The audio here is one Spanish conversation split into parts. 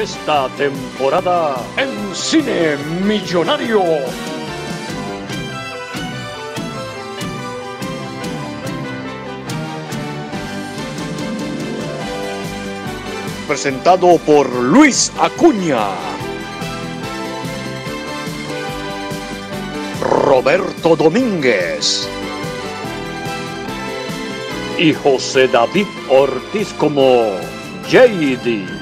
Esta temporada en Cine Millonario. Presentado por Luis Acuña. Roberto Domínguez. Y José David Ortiz como JD.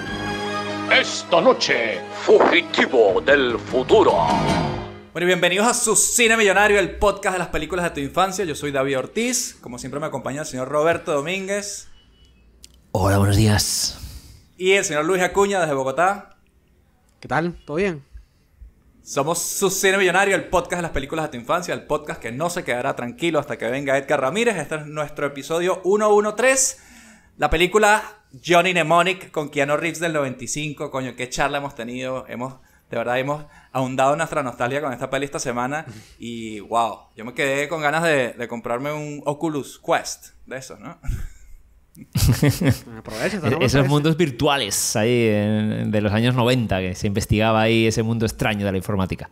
Esta noche, Fugitivo del Futuro. Bueno, bienvenidos a su Cine Millonario, el podcast de las películas de tu infancia. Yo soy David Ortiz. Como siempre, me acompaña el señor Roberto Domínguez. Hola, buenos días. Y el señor Luis Acuña desde Bogotá. ¿Qué tal? ¿Todo bien? Somos su Cine Millonario, el podcast de las películas de tu infancia, el podcast que no se quedará tranquilo hasta que venga Edgar Ramírez. Este es nuestro episodio 113. La película Johnny Mnemonic con Keanu Reeves del 95, coño, qué charla hemos tenido. Hemos, de verdad, hemos ahondado nuestra nostalgia con esta peli esta semana. Y wow, yo me quedé con ganas de, comprarme un Oculus Quest de eso, e- ¿no? Esos mundos virtuales ahí de los años 90 que se investigaba ahí ese mundo extraño de la informática.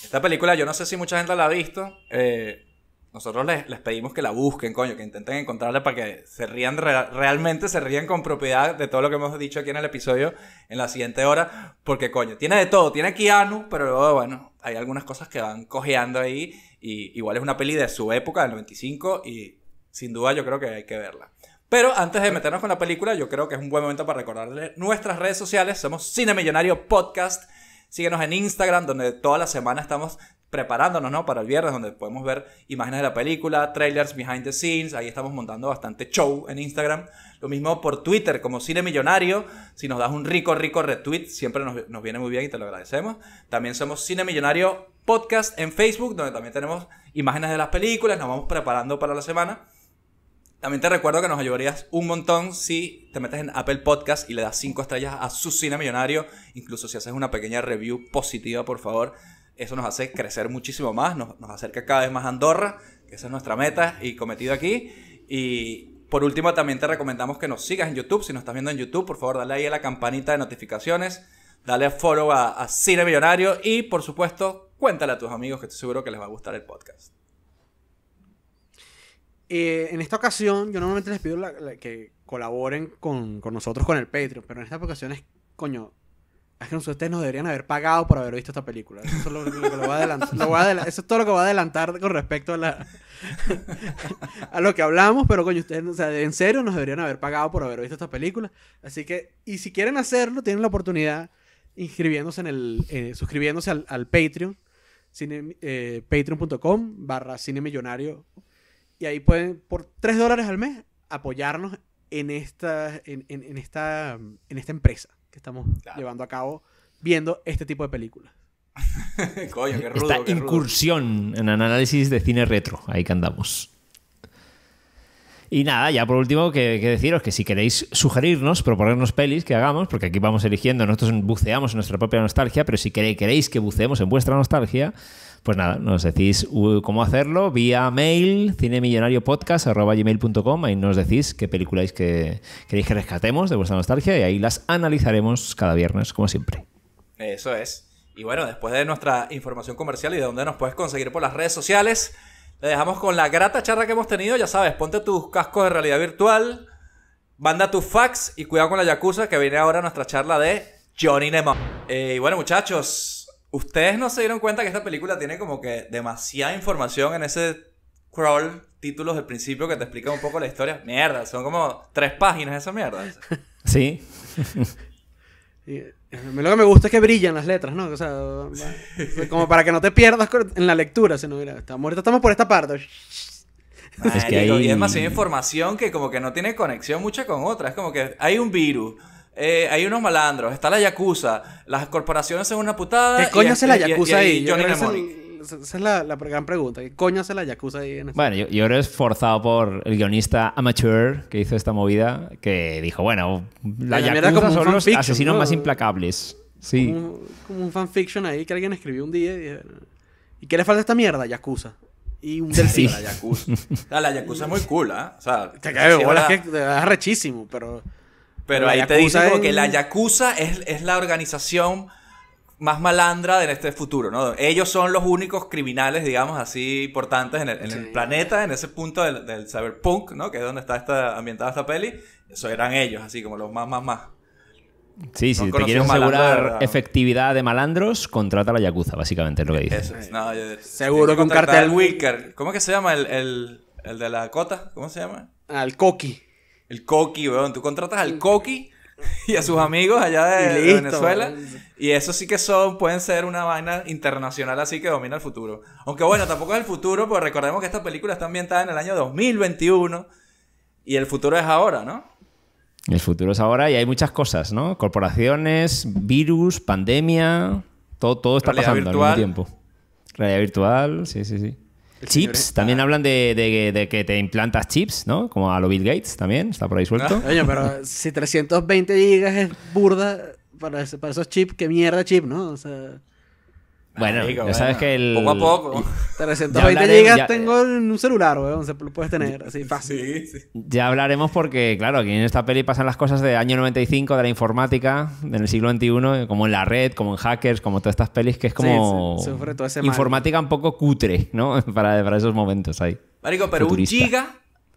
Esta película yo no sé si mucha gente la ha visto. Eh, nosotros les, pedimos que la busquen, coño, que intenten encontrarla para que se rían, realmente se rían con propiedad de todo lo que hemos dicho aquí en el episodio en la siguiente hora, porque coño, tiene de todo, tiene Keanu pero luego, bueno, hay algunas cosas que van cojeando ahí, y igual es una peli de su época, del 95, y sin duda yo creo que hay que verla. Pero antes de meternos con la película, yo creo que es un buen momento para recordarles nuestras redes sociales, somos Cine Millonario Podcast, síguenos en Instagram, donde toda la semana estamos preparándonos, ¿no? Para el viernes, donde podemos ver imágenes de la película, trailers, behind the scenes. Ahí estamos montando bastante show en Instagram. Lo mismo por Twitter, como Cine Millonario. Si nos das un rico, rico retweet, siempre nos, nos viene muy bien y te lo agradecemos. También somos Cine Millonario Podcast en Facebook, donde también tenemos imágenes de las películas. Nos vamos preparando para la semana. También te recuerdo que nos ayudarías un montón si te metes en Apple Podcast y le das 5 estrellas a su cine millonario. Incluso si haces una pequeña review positiva, por favor. Eso nos hace crecer muchísimo más, nos, acerca cada vez más a Andorra, que esa es nuestra meta y cometido aquí. Y por último, también te recomendamos que nos sigas en YouTube. Si nos estás viendo en YouTube, por favor, dale ahí a la campanita de notificaciones. Dale a follow a, Cine Millonario. Y, por supuesto, cuéntale a tus amigos que estoy seguro que les va a gustar el podcast. Eh, en esta ocasión, yo normalmente les pido que colaboren con, con, nosotros con el Patreon, pero en esta ocasión es, coño, es que ustedes nos deberían haber pagado por haber visto esta película. Eso es, todo lo que voy a adelantar con respecto a, a lo que hablamos, pero coño, ustedes, o sea, en serio nos deberían haber pagado por haber visto esta película. Así que, y si quieren hacerlo, tienen la oportunidad inscribiéndose en el, eh, suscribiéndose al, Patreon, eh, patreon.com barra cine millonario. Y ahí pueden, por 3 dólares al mes, apoyarnos en esta, en esta, en esta empresa que estamos llevando a cabo viendo este tipo de películas. Coño, qué Esta incursión en análisis de cine retro, ahí que andamos. Y nada, ya por último, que, deciros que si queréis sugerirnos, proponernos pelis que hagamos, porque aquí vamos eligiendo, nosotros buceamos en nuestra propia nostalgia, pero si queréis, queréis que buceemos en vuestra nostalgia, pues nada, nos decís uh, cómo hacerlo vía mail, cinemillonariopodcast.com. Ahí nos decís qué películas que queréis que rescatemos de vuestra nostalgia y ahí las analizaremos cada viernes, como siempre. Eso es. Y bueno, después de nuestra información comercial y de dónde nos puedes conseguir por las redes sociales, le dejamos con la grata charla que hemos tenido. Ya sabes, ponte tus cascos de realidad virtual, manda tus fax y cuidado con la Yakuza que viene ahora nuestra charla de Johnny Nemo. Eh, y bueno, muchachos, Ustedes no se dieron cuenta que esta película tiene como que demasiada información en ese crawl títulos del principio que te explica un poco la historia. Mierda, son como tres páginas esa mierda. Sí. Eh, mí lo que me gusta es que brillan las letras, ¿no? O sea, como para que no te pierdas en la lectura, no mira, estamos, estamos por esta parte. es que hay... Y más, información que como que no tiene conexión mucha con otra. Es como que hay un virus. Eh, hay unos malandros, está la Yakuza, las corporaciones son una putada. ¿Qué coño este, hace la Yakuza ahí? Johnny esa es la, la, gran pregunta. ¿Qué coño hace la Yakuza ahí este Bueno, yo, creo es forzado por el guionista amateur que hizo esta movida, que dijo, bueno, la, Yakuza como son los asesinos más implacables. Sí. Como, un fanfiction ahí que alguien escribió un día y, qué le falta a esta mierda? Yakuza. Y un delfín. Sí. La Yakuza. la Yakuza es muy cool, ¿eh? O sea, te cae es que es rechísimo, pero... Pero, ahí te dicen que la Yakuza es, la organización más malandra de este futuro, ¿no? Ellos son los únicos criminales, digamos así, importantes en el, planeta, en ese punto del, cyberpunk, ¿no? Que es donde está esta, ambientada esta peli. Eso eran ellos, así como los más, más, más. Sí, sí, te quieren asegurar efectividad de malandros, contrata la Yakuza, básicamente es lo que dice. Seguro con cartel. Wicker. ¿Cómo que se llama el, el de la cota? ¿Cómo se llama? Al Coqui. El Coqui, weón. Tú contratas al Coqui y a sus amigos allá de, Venezuela. Y eso sí que son, pueden ser una vaina internacional así que domina el futuro. Aunque bueno, tampoco es el futuro, porque recordemos que esta película está ambientada en el año 2021 y el futuro es ahora, ¿no? El futuro es ahora y hay muchas cosas, ¿no? Corporaciones, virus, pandemia, todo, todo está pasando virtual. al tiempo. Realidad virtual, sí, sí, sí. Chips, también hablan de, que te implantas chips, ¿no? Como a lo Bill Gates también, está por ahí suelto. Ah. Oye, pero si 320 gigas es burda para, para esos chips, qué mierda chip, ¿no? O sea... Bueno, ya sabes que el... Poco a poco. Te 320 gigas tengo un celular, weón. Se lo puedes tener así fácil. Sí, sí. Ya hablaremos porque, claro, aquí en esta peli pasan las cosas de año 95, de la informática, en el siglo XXI, como en la red, como en hackers, como todas estas pelis que es como... Sí, sufre todo ese informática un poco cutre, ¿no? para, para esos momentos ahí. Marico, pero un giga,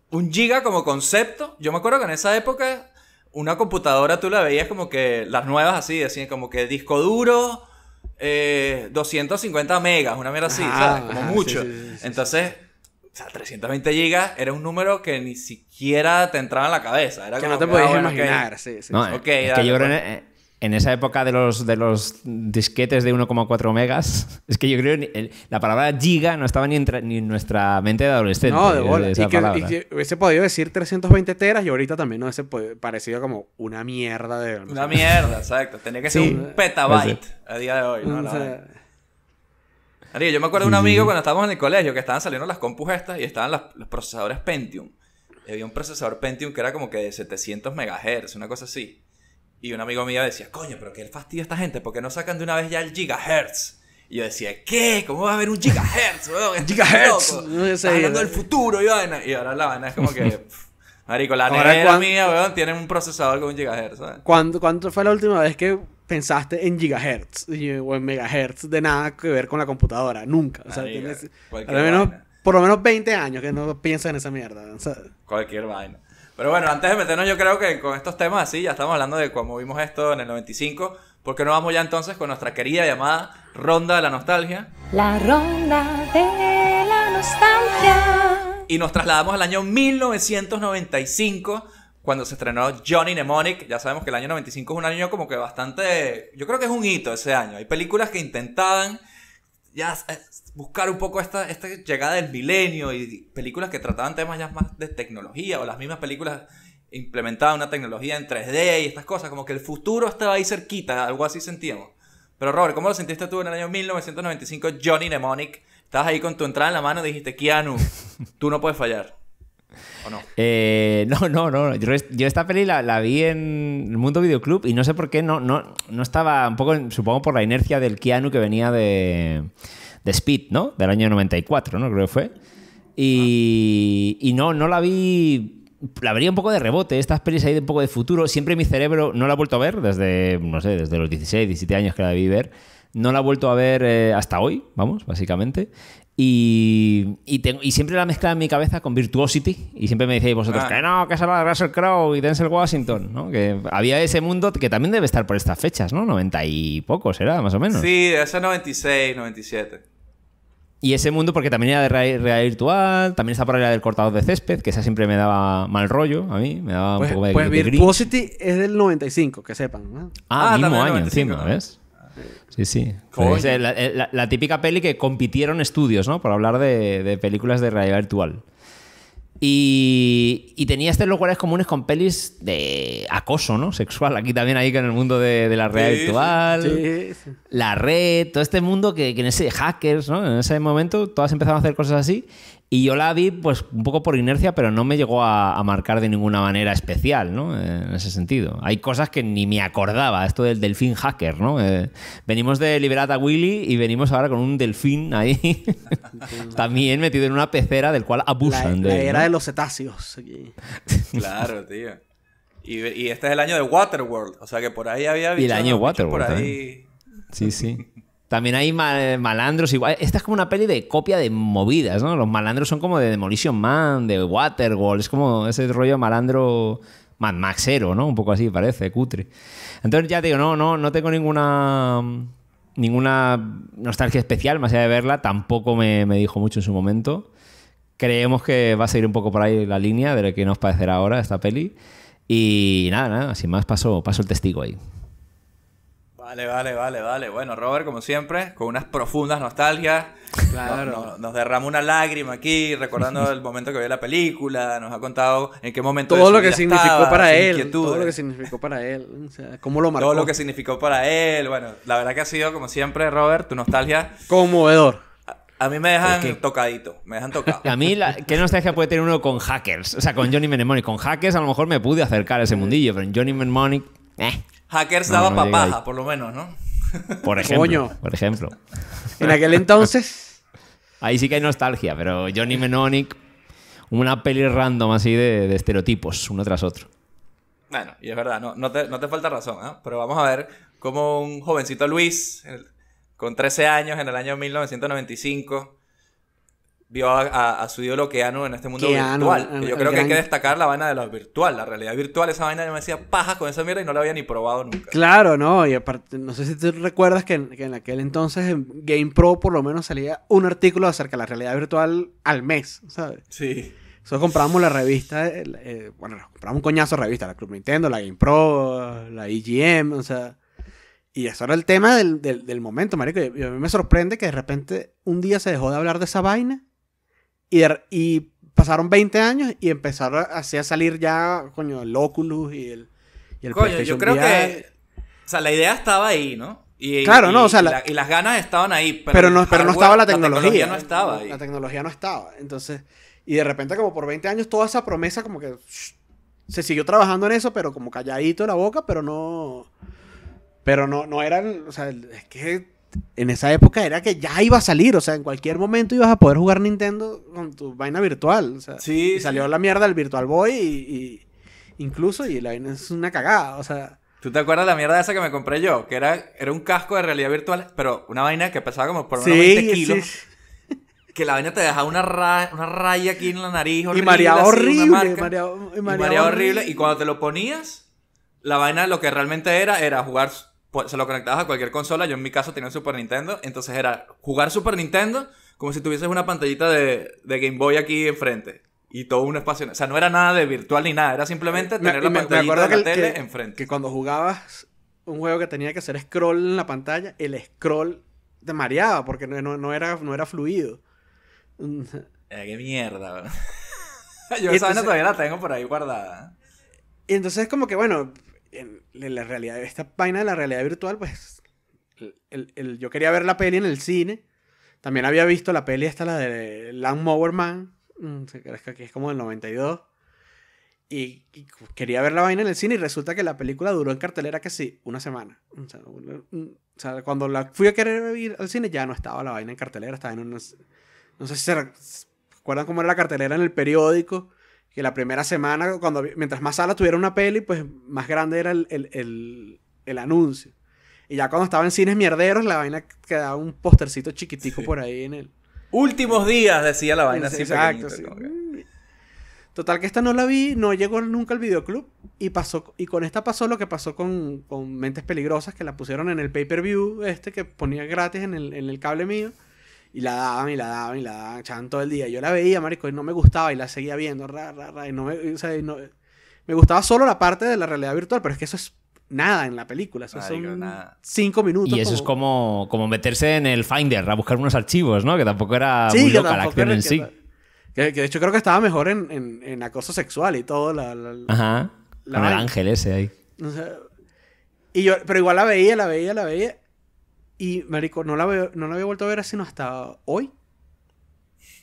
un giga como concepto. Yo me acuerdo que en esa época una computadora tú la veías como que las nuevas así, así como que disco duro eh, 250 megas, una mierda así, ¿sabes? Como mucho. Entonces, o sea, 320 gigas era un número que ni siquiera te entraba en la cabeza. Era que no te podías ah, imaginar, sí, sí. ok, que yo creo pues. eh, en esa época de los, de los disquetes de 1,4 megas, es que yo creo que la palabra giga no estaba ni en, nuestra mente de adolescente. No, de bola. Y que, hubiese podido decir 320 teras y ahorita también no hubiese parecido como una mierda de... una mierda, exacto. Tenía que ser un petabyte a día de hoy, ¿no? yo me acuerdo de un amigo cuando estábamos en el colegio que estaban saliendo las compus estas y estaban los procesadores Pentium. Y había un procesador Pentium que era como que de 700 megahertz, una cosa así. Y un amigo mío decía, coño, pero qué fastidio esta gente, porque no sacan de una vez ya el gigahertz? Y yo decía, ¿qué? ¿Cómo va a haber un gigahertz, weón? gigahertz. hablando del futuro y vaina. Y ahora la vaina es como que. marico, la neta mía, weón, tiene un procesador con un gigahertz, ¿sabes? ¿Cuándo, ¿Cuánto fue la última vez que pensaste en gigahertz o en megahertz de nada que ver con la computadora? Nunca. o sea, por lo menos 20 años que no piensas en esa mierda. Cualquier vaina. Pero bueno, antes de meternos, yo creo que con estos temas así, ya estamos hablando de cuando vimos esto en el 95. ¿Por qué no vamos ya entonces con nuestra querida llamada Ronda de la Nostalgia? La Ronda de la Nostalgia. Y nos trasladamos al año 1995, cuando se estrenó Johnny Mnemonic. Ya sabemos que el año 95 es un año como que bastante. Yo creo que es un hito ese año. Hay películas que intentaban ya eh, buscar un poco esta, esta llegada del milenio y películas que trataban temas ya más de tecnología o las mismas películas implementaban una tecnología en 3D y estas cosas, como que el futuro estaba ahí cerquita, algo así sentíamos. Pero Robert, ¿cómo lo sentiste tú en el año 1995, Johnny Mnemonic? Estabas ahí con tu entrada en la mano y dijiste, Keanu, tú no puedes fallar. ¿O eh, no? no, no, no. Yo, esta peli la, vi en el Mundo Videoclub y no sé por qué no, no, no estaba, un poco, supongo por la inercia del Keanu que venía de, Speed, ¿no? Del año 94, ¿no? Creo que fue. Y, no, no la vi la vería un poco de rebote, estas pelis ahí de un poco de futuro. Siempre mi cerebro no la ha vuelto a ver desde, no sé, desde los 16, 17 años que la vi ver. No la ha vuelto a ver eh, hasta hoy, vamos, básicamente. Y, tengo, y, siempre la mezcla en mi cabeza con Virtuosity. Y siempre me decíais vosotros ah. que no, que es Russell Crowe y Denzel Washington. ¿no? Que había ese mundo que también debe estar por estas fechas, ¿no? 90 y pocos era, más o menos. Sí, ese 96, 97. Y ese mundo, porque también era de realidad virtual, también está por la del cortado de césped, que esa siempre me daba mal rollo a mí, me daba pues, un poco de Pues Virtuosity es del 95, que sepan. Ah, ah, mismo año encima, ¿ves? Sí, sí. Eh, la, típica peli que compitieron estudios, ¿no? Por hablar de, películas de realidad virtual. Y, tenía estos lugares comunes con pelis de acoso, ¿no? Sexual. Aquí también hay que en el mundo de, la realidad virtual, sí, la red, todo este mundo que, en ese hackers, ¿no? En ese momento todas empezaron a hacer cosas así. Y yo la vi pues un poco por inercia, pero no me llegó a, marcar de ninguna manera especial, ¿no? Eh, en ese sentido. Hay cosas que ni me acordaba, esto del delfín hacker, ¿no? Eh, venimos de Liberata Willy y venimos ahora con un delfín ahí, también metido en una pecera del cual abusan. era de los cetáceos. claro, tío. Y, este es el año de Waterworld, o sea que por ahí había... Y el año de Waterworld. Sí, sí. También hay malandros igual. Esta es como una peli de copia de movidas, ¿no? Los malandros son como de Demolition Man, de Waterworld. Es como ese rollo malandro Mad Maxero, ¿no? Un poco así parece, cutre. Entonces ya digo, no, no, no tengo ninguna ninguna nostalgia especial, más allá de verla, tampoco me, dijo mucho en su momento. Creemos que va a seguir un poco por ahí la línea de lo que nos parecerá ahora esta peli. Y nada, nada, sin más paso, paso el testigo ahí. Vale, vale, vale, vale. Bueno, Robert, como siempre, con unas profundas nostalgias. Claro. Nos, derramó una lágrima aquí, recordando el momento que vio la película. Nos ha contado en qué momento. Todo lo que significó para él. Todo lo que significó para él. O cómo lo marcó. Todo lo que significó para él. Bueno, la verdad que ha sido, como siempre, Robert, tu nostalgia. Conmovedor. A mí me dejan tocadito, me dejan tocado. A mí, ¿qué nostalgia puede tener uno con hackers? O sea, con Johnny Mnemonic. Con hackers a lo mejor me pude acercar a ese mundillo, pero en Johnny Mnemonic... Eh. Hackers daba papaja, por lo menos, ¿no? Por ejemplo. Por ejemplo. En aquel entonces. Ahí sí que hay nostalgia, pero Johnny Menonic, una peli random así de, estereotipos, uno tras otro. Bueno, y es verdad, no, no, te, no te, falta razón, ¿eh? pero vamos a ver cómo un jovencito Luis, con 13 años en el año 1995, vio a, a, su ídolo Keanu en este mundo virtual. yo creo que hay que destacar la vaina de lo virtual, la realidad virtual, esa vaina me decía paja con esa mierda y no la había ni probado nunca. Claro, no, y aparte, no sé si tú recuerdas que en, aquel entonces en Game Pro por lo menos salía un artículo acerca de la realidad virtual al mes, ¿sabes? Sí. Nosotros comprábamos la revista, eh, eh, bueno, comprábamos un coñazo de revista, la Club Nintendo, la Game Pro, la IGM, e o sea... Y eso era el tema del, del momento, marico. Y a mí me sorprende que de repente un día se dejó de hablar de esa vaina y, pasaron 20 años y empezaron así a salir ya, coño, el Oculus y el, coño, yo creo que... O sea, la idea estaba ahí, ¿no? Y, claro, no, o sea, y las ganas estaban ahí, pero, pero no, pero no estaba la tecnología. La tecnología no estaba ahí. La tecnología no estaba. Entonces, y de repente como por 20 años toda esa promesa como que se siguió trabajando en eso, pero como calladito en la boca, pero no... Pero no, no eran, o sea, es que en esa época era que ya iba a salir, o sea, en cualquier momento ibas a poder jugar Nintendo con tu vaina virtual. O sea, sí, salió la mierda del Virtual Boy y, incluso y la vaina es una cagada, o sea. ¿Tú te acuerdas la mierda esa que me compré yo? Que era, era un casco de realidad virtual, pero una vaina que pesaba como por menos sí, 20 kilos. Que la vaina te dejaba una, raya aquí en la nariz horrible. Y mareaba horrible. horrible. Y cuando te lo ponías, la vaina lo que realmente era era jugar pues, se lo conectabas a cualquier consola. Yo en mi caso tenía un Super Nintendo. Entonces era jugar Super Nintendo como si tuvieses una pantallita de, Game Boy aquí enfrente. Y todo un espacio. O sea, no era nada de virtual ni nada. Era simplemente eh, tener la pantalla pantallita de la que, tele enfrente. Que cuando jugabas un juego que tenía que hacer scroll en la pantalla, el scroll te mareaba porque no, era, no era fluido. Eh, qué mierda, Yo esa todavía la tengo por ahí guardada. Y entonces es como que, bueno, en, la realidad, esta vaina de la realidad virtual, pues yo quería ver la peli en el cine. También había visto la peli esta, la de Landmower Man, mm, que es como del 92. Y, quería ver la vaina en el cine y resulta que la película duró en cartelera casi sí, una semana. cuando fui a querer ir al cine ya no estaba la vaina en cartelera, estaba en unos... No sé si se recuerdan cómo era la cartelera en el periódico, que la primera semana, cuando, mientras más sala tuviera una peli, pues más grande era el, el, anuncio. Y ya cuando estaba en cines mierderos, la vaina quedaba un postercito chiquitico por ahí en el... Últimos días, decía la vaina. exacto. Total que esta no la vi, no llegó nunca al videoclub y pasó y con esta pasó lo que pasó con, con Mentes Peligrosas que la pusieron en el pay-per-view este que ponía gratis en el, en el cable mío. Y la daban y la daban y la daban, echaban todo el día. Yo la veía, marico, y no me gustaba y la seguía viendo, ra, ra, y no me, o sea, me gustaba solo la parte de la realidad virtual, pero es que eso es nada en la película. Eso son cinco minutos. Y eso es como, como meterse en el Finder a buscar unos archivos, ¿no? Que tampoco era muy la acción en sí. Que, de hecho creo que estaba mejor en, acoso sexual y todo. La, Ajá. con el ángel ese ahí. y yo, pero igual la veía, la veía, la veía. Y, marico, no la, no la había vuelto a ver sino hasta hoy.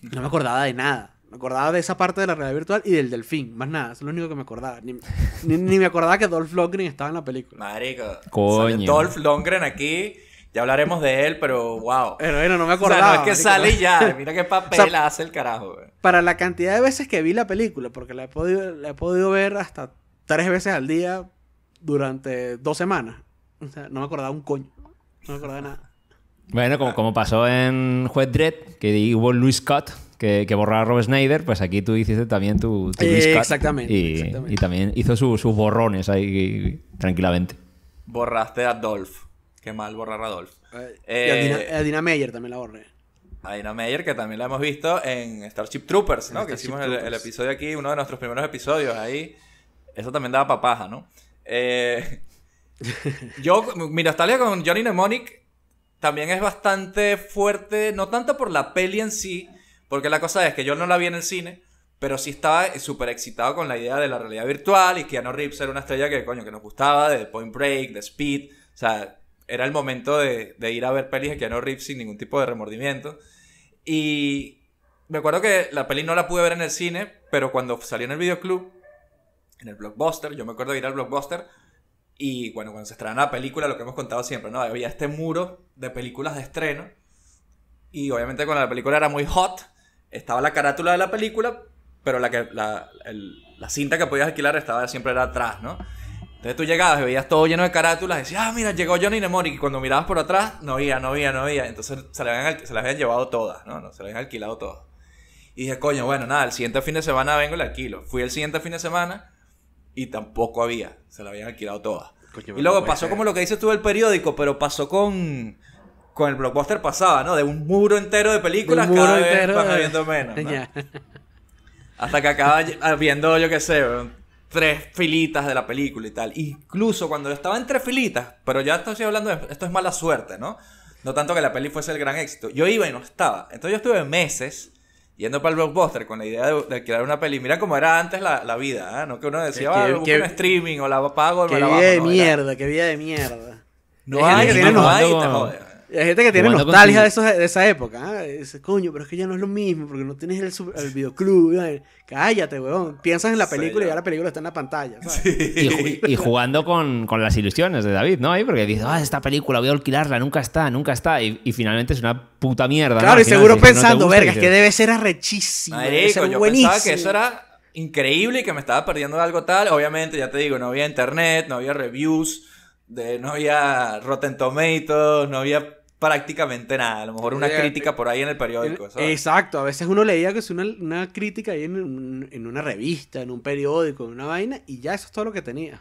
No me acordaba de nada. Me acordaba de esa parte de la realidad virtual y del delfín, más nada. Eso es lo único que me acordaba. Ni, me acordaba que Dolph Lundgren estaba en la película. Marico. Coño. Dolph Lundgren aquí. Ya hablaremos de él, pero wow. Pero eh, bueno, no me acordaba. es que sale ya. Mira qué papel hace el carajo. Para la cantidad de veces que vi la película, porque la he podido, la he podido ver hasta tres veces al día durante dos semanas. O sea, no me acordaba un coño. No me acuerdo de nada. Bueno, como, como pasó en Juez Dread que hubo Luis Scott, que, borraba a Rob Snyder, pues aquí tú hiciste también tu, Luis eh, Scott. Exactamente y, también hizo sus borrones ahí tranquilamente. Borraste a Dolph. Qué mal borrar a Dolph. Eh, y eh, a, Dina, Meyer también la borré. A Dina Meyer, que también la hemos visto en Starship Troopers, ¿no? que hicimos el, episodio aquí, uno de nuestros primeros episodios ahí. Eso también daba papaja, ¿no? Eh, yo, mi nostalgia con Johnny Mnemonic también es bastante fuerte, no tanto por la peli en sí, porque la cosa es que yo no la vi en el cine, pero sí estaba súper excitado con la idea de la realidad virtual y Keanu Reeves era una estrella que, que nos gustaba, de Point Break, de Speed, o sea, era el momento de, ir a ver pelis de Keanu Reeves sin ningún tipo de remordimiento. Y me acuerdo que la peli no la pude ver en el cine, pero cuando salió en el videoclub, en el blockbuster, yo me acuerdo de ir al blockbuster, y bueno, cuando se estrena la película, lo que hemos contado siempre, ¿no? Había este muro de películas de estreno. Y obviamente cuando la película era muy hot, estaba la carátula de la película, pero la, que, la, la cinta que podías alquilar estaba, siempre era atrás, ¿no? Entonces tú llegabas y veías todo lleno de carátulas, y decías, ah, mira, llegó Johnny Nemori. y cuando mirabas por atrás, no había, no había, no había. Entonces se las habían, se las habían llevado todas, ¿no? ¿no? Se las habían alquilado todas. Y dije, coño, bueno, nada, el siguiente fin de semana vengo y la alquilo. Fui el siguiente fin de semana y tampoco había. Se la habían alquilado todas. y luego pasó como lo que dice tú el periódico, pero pasó con. Con el blockbuster pasaba, ¿no? De un muro entero de películas cada vez van menos. Hasta que acaba ah, viendo, yo qué sé, tres filitas de la película y tal. Incluso cuando estaba en tres filitas, pero ya estoy hablando de esto es mala suerte, ¿no? No tanto que la peli fuese el gran éxito. Yo iba y no estaba. Entonces yo estuve meses yendo para el blockbuster con la idea de, de crear una peli. Mira cómo era antes la, vida, ¿eh? No que uno decía, va, ah, busco un streaming o la pago. Qué me la vida de mierda, qué vida de mierda. No hay, no, no hay, te jode hay gente que tiene nostalgia de, esos, esa época. ¿ah? Dice, coño, pero es que ya no es lo mismo porque no tienes el, videoclub. Cállate, weón. Piensas en la película y ya la película está en la pantalla. Y, jugando con, las ilusiones de David, ¿no? Ahí porque dice, ah, esta película voy a alquilarla, nunca está, nunca está. Y, y finalmente es una puta mierda. Claro, y seguro pensando, verga, es que debe ser arrechísimo. Yo debe que eso era increíble y que me estaba perdiendo algo tal. Obviamente, ya te digo, no había internet, no había reviews, de, no había Rotten Tomatoes, no había prácticamente nada. A lo mejor una crítica por ahí en el periódico. Exacto, a veces uno leía que es una, crítica ahí en, una revista, en un periódico, en una vaina, y ya eso es todo lo que tenía.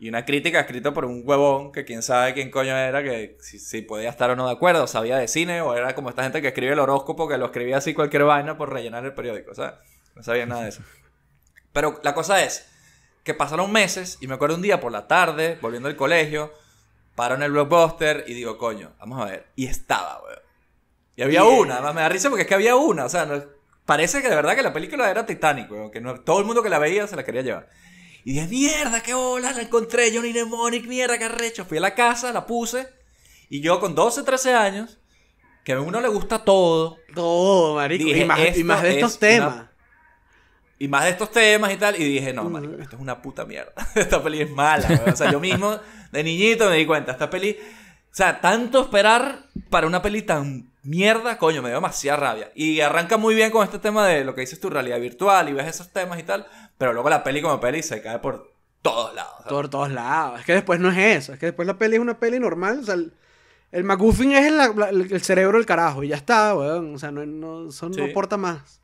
Y una crítica escrita por un huevón que quién sabe quién coño era, que si, podía estar o no de acuerdo, sabía de cine, o era como esta gente que escribe el horóscopo, que lo escribía así cualquier vaina por rellenar el periódico, sea, No sabía nada de eso. Pero la cosa es que pasaron meses y me acuerdo un día por la tarde, volviendo al colegio, paro en el blockbuster y digo, coño, vamos a ver. Y estaba, weón. Y había una, además me da risa porque es que había una, o sea, parece que de verdad que la película era Titanic, weón, que no, todo el mundo que la veía se la quería llevar. Y dije, mierda, qué bola, la encontré, Johnny Mnemonic, mierda, qué arrecho. Fui a la casa, la puse, y yo con 12, 13 años, que a uno le gusta todo. Todo, marico, y, más, de estos temas y más de estos temas y tal. Y dije, no, esto es una puta mierda. esta peli es mala. O sea, yo mismo de niñito me di cuenta. Esta peli. O sea, tanto esperar para una peli tan mierda, coño, me dio demasiada rabia. Y arranca muy bien con este tema de lo que dices tu realidad virtual y ves esos temas y tal. Pero luego la peli como peli se cae por todos lados. Por todos lados. Es que después no es eso. Es que después la peli es una peli normal. O sea, el, McGuffin es el, cerebro del carajo. Y ya está, weón. O sea, no, no, son, no aporta más.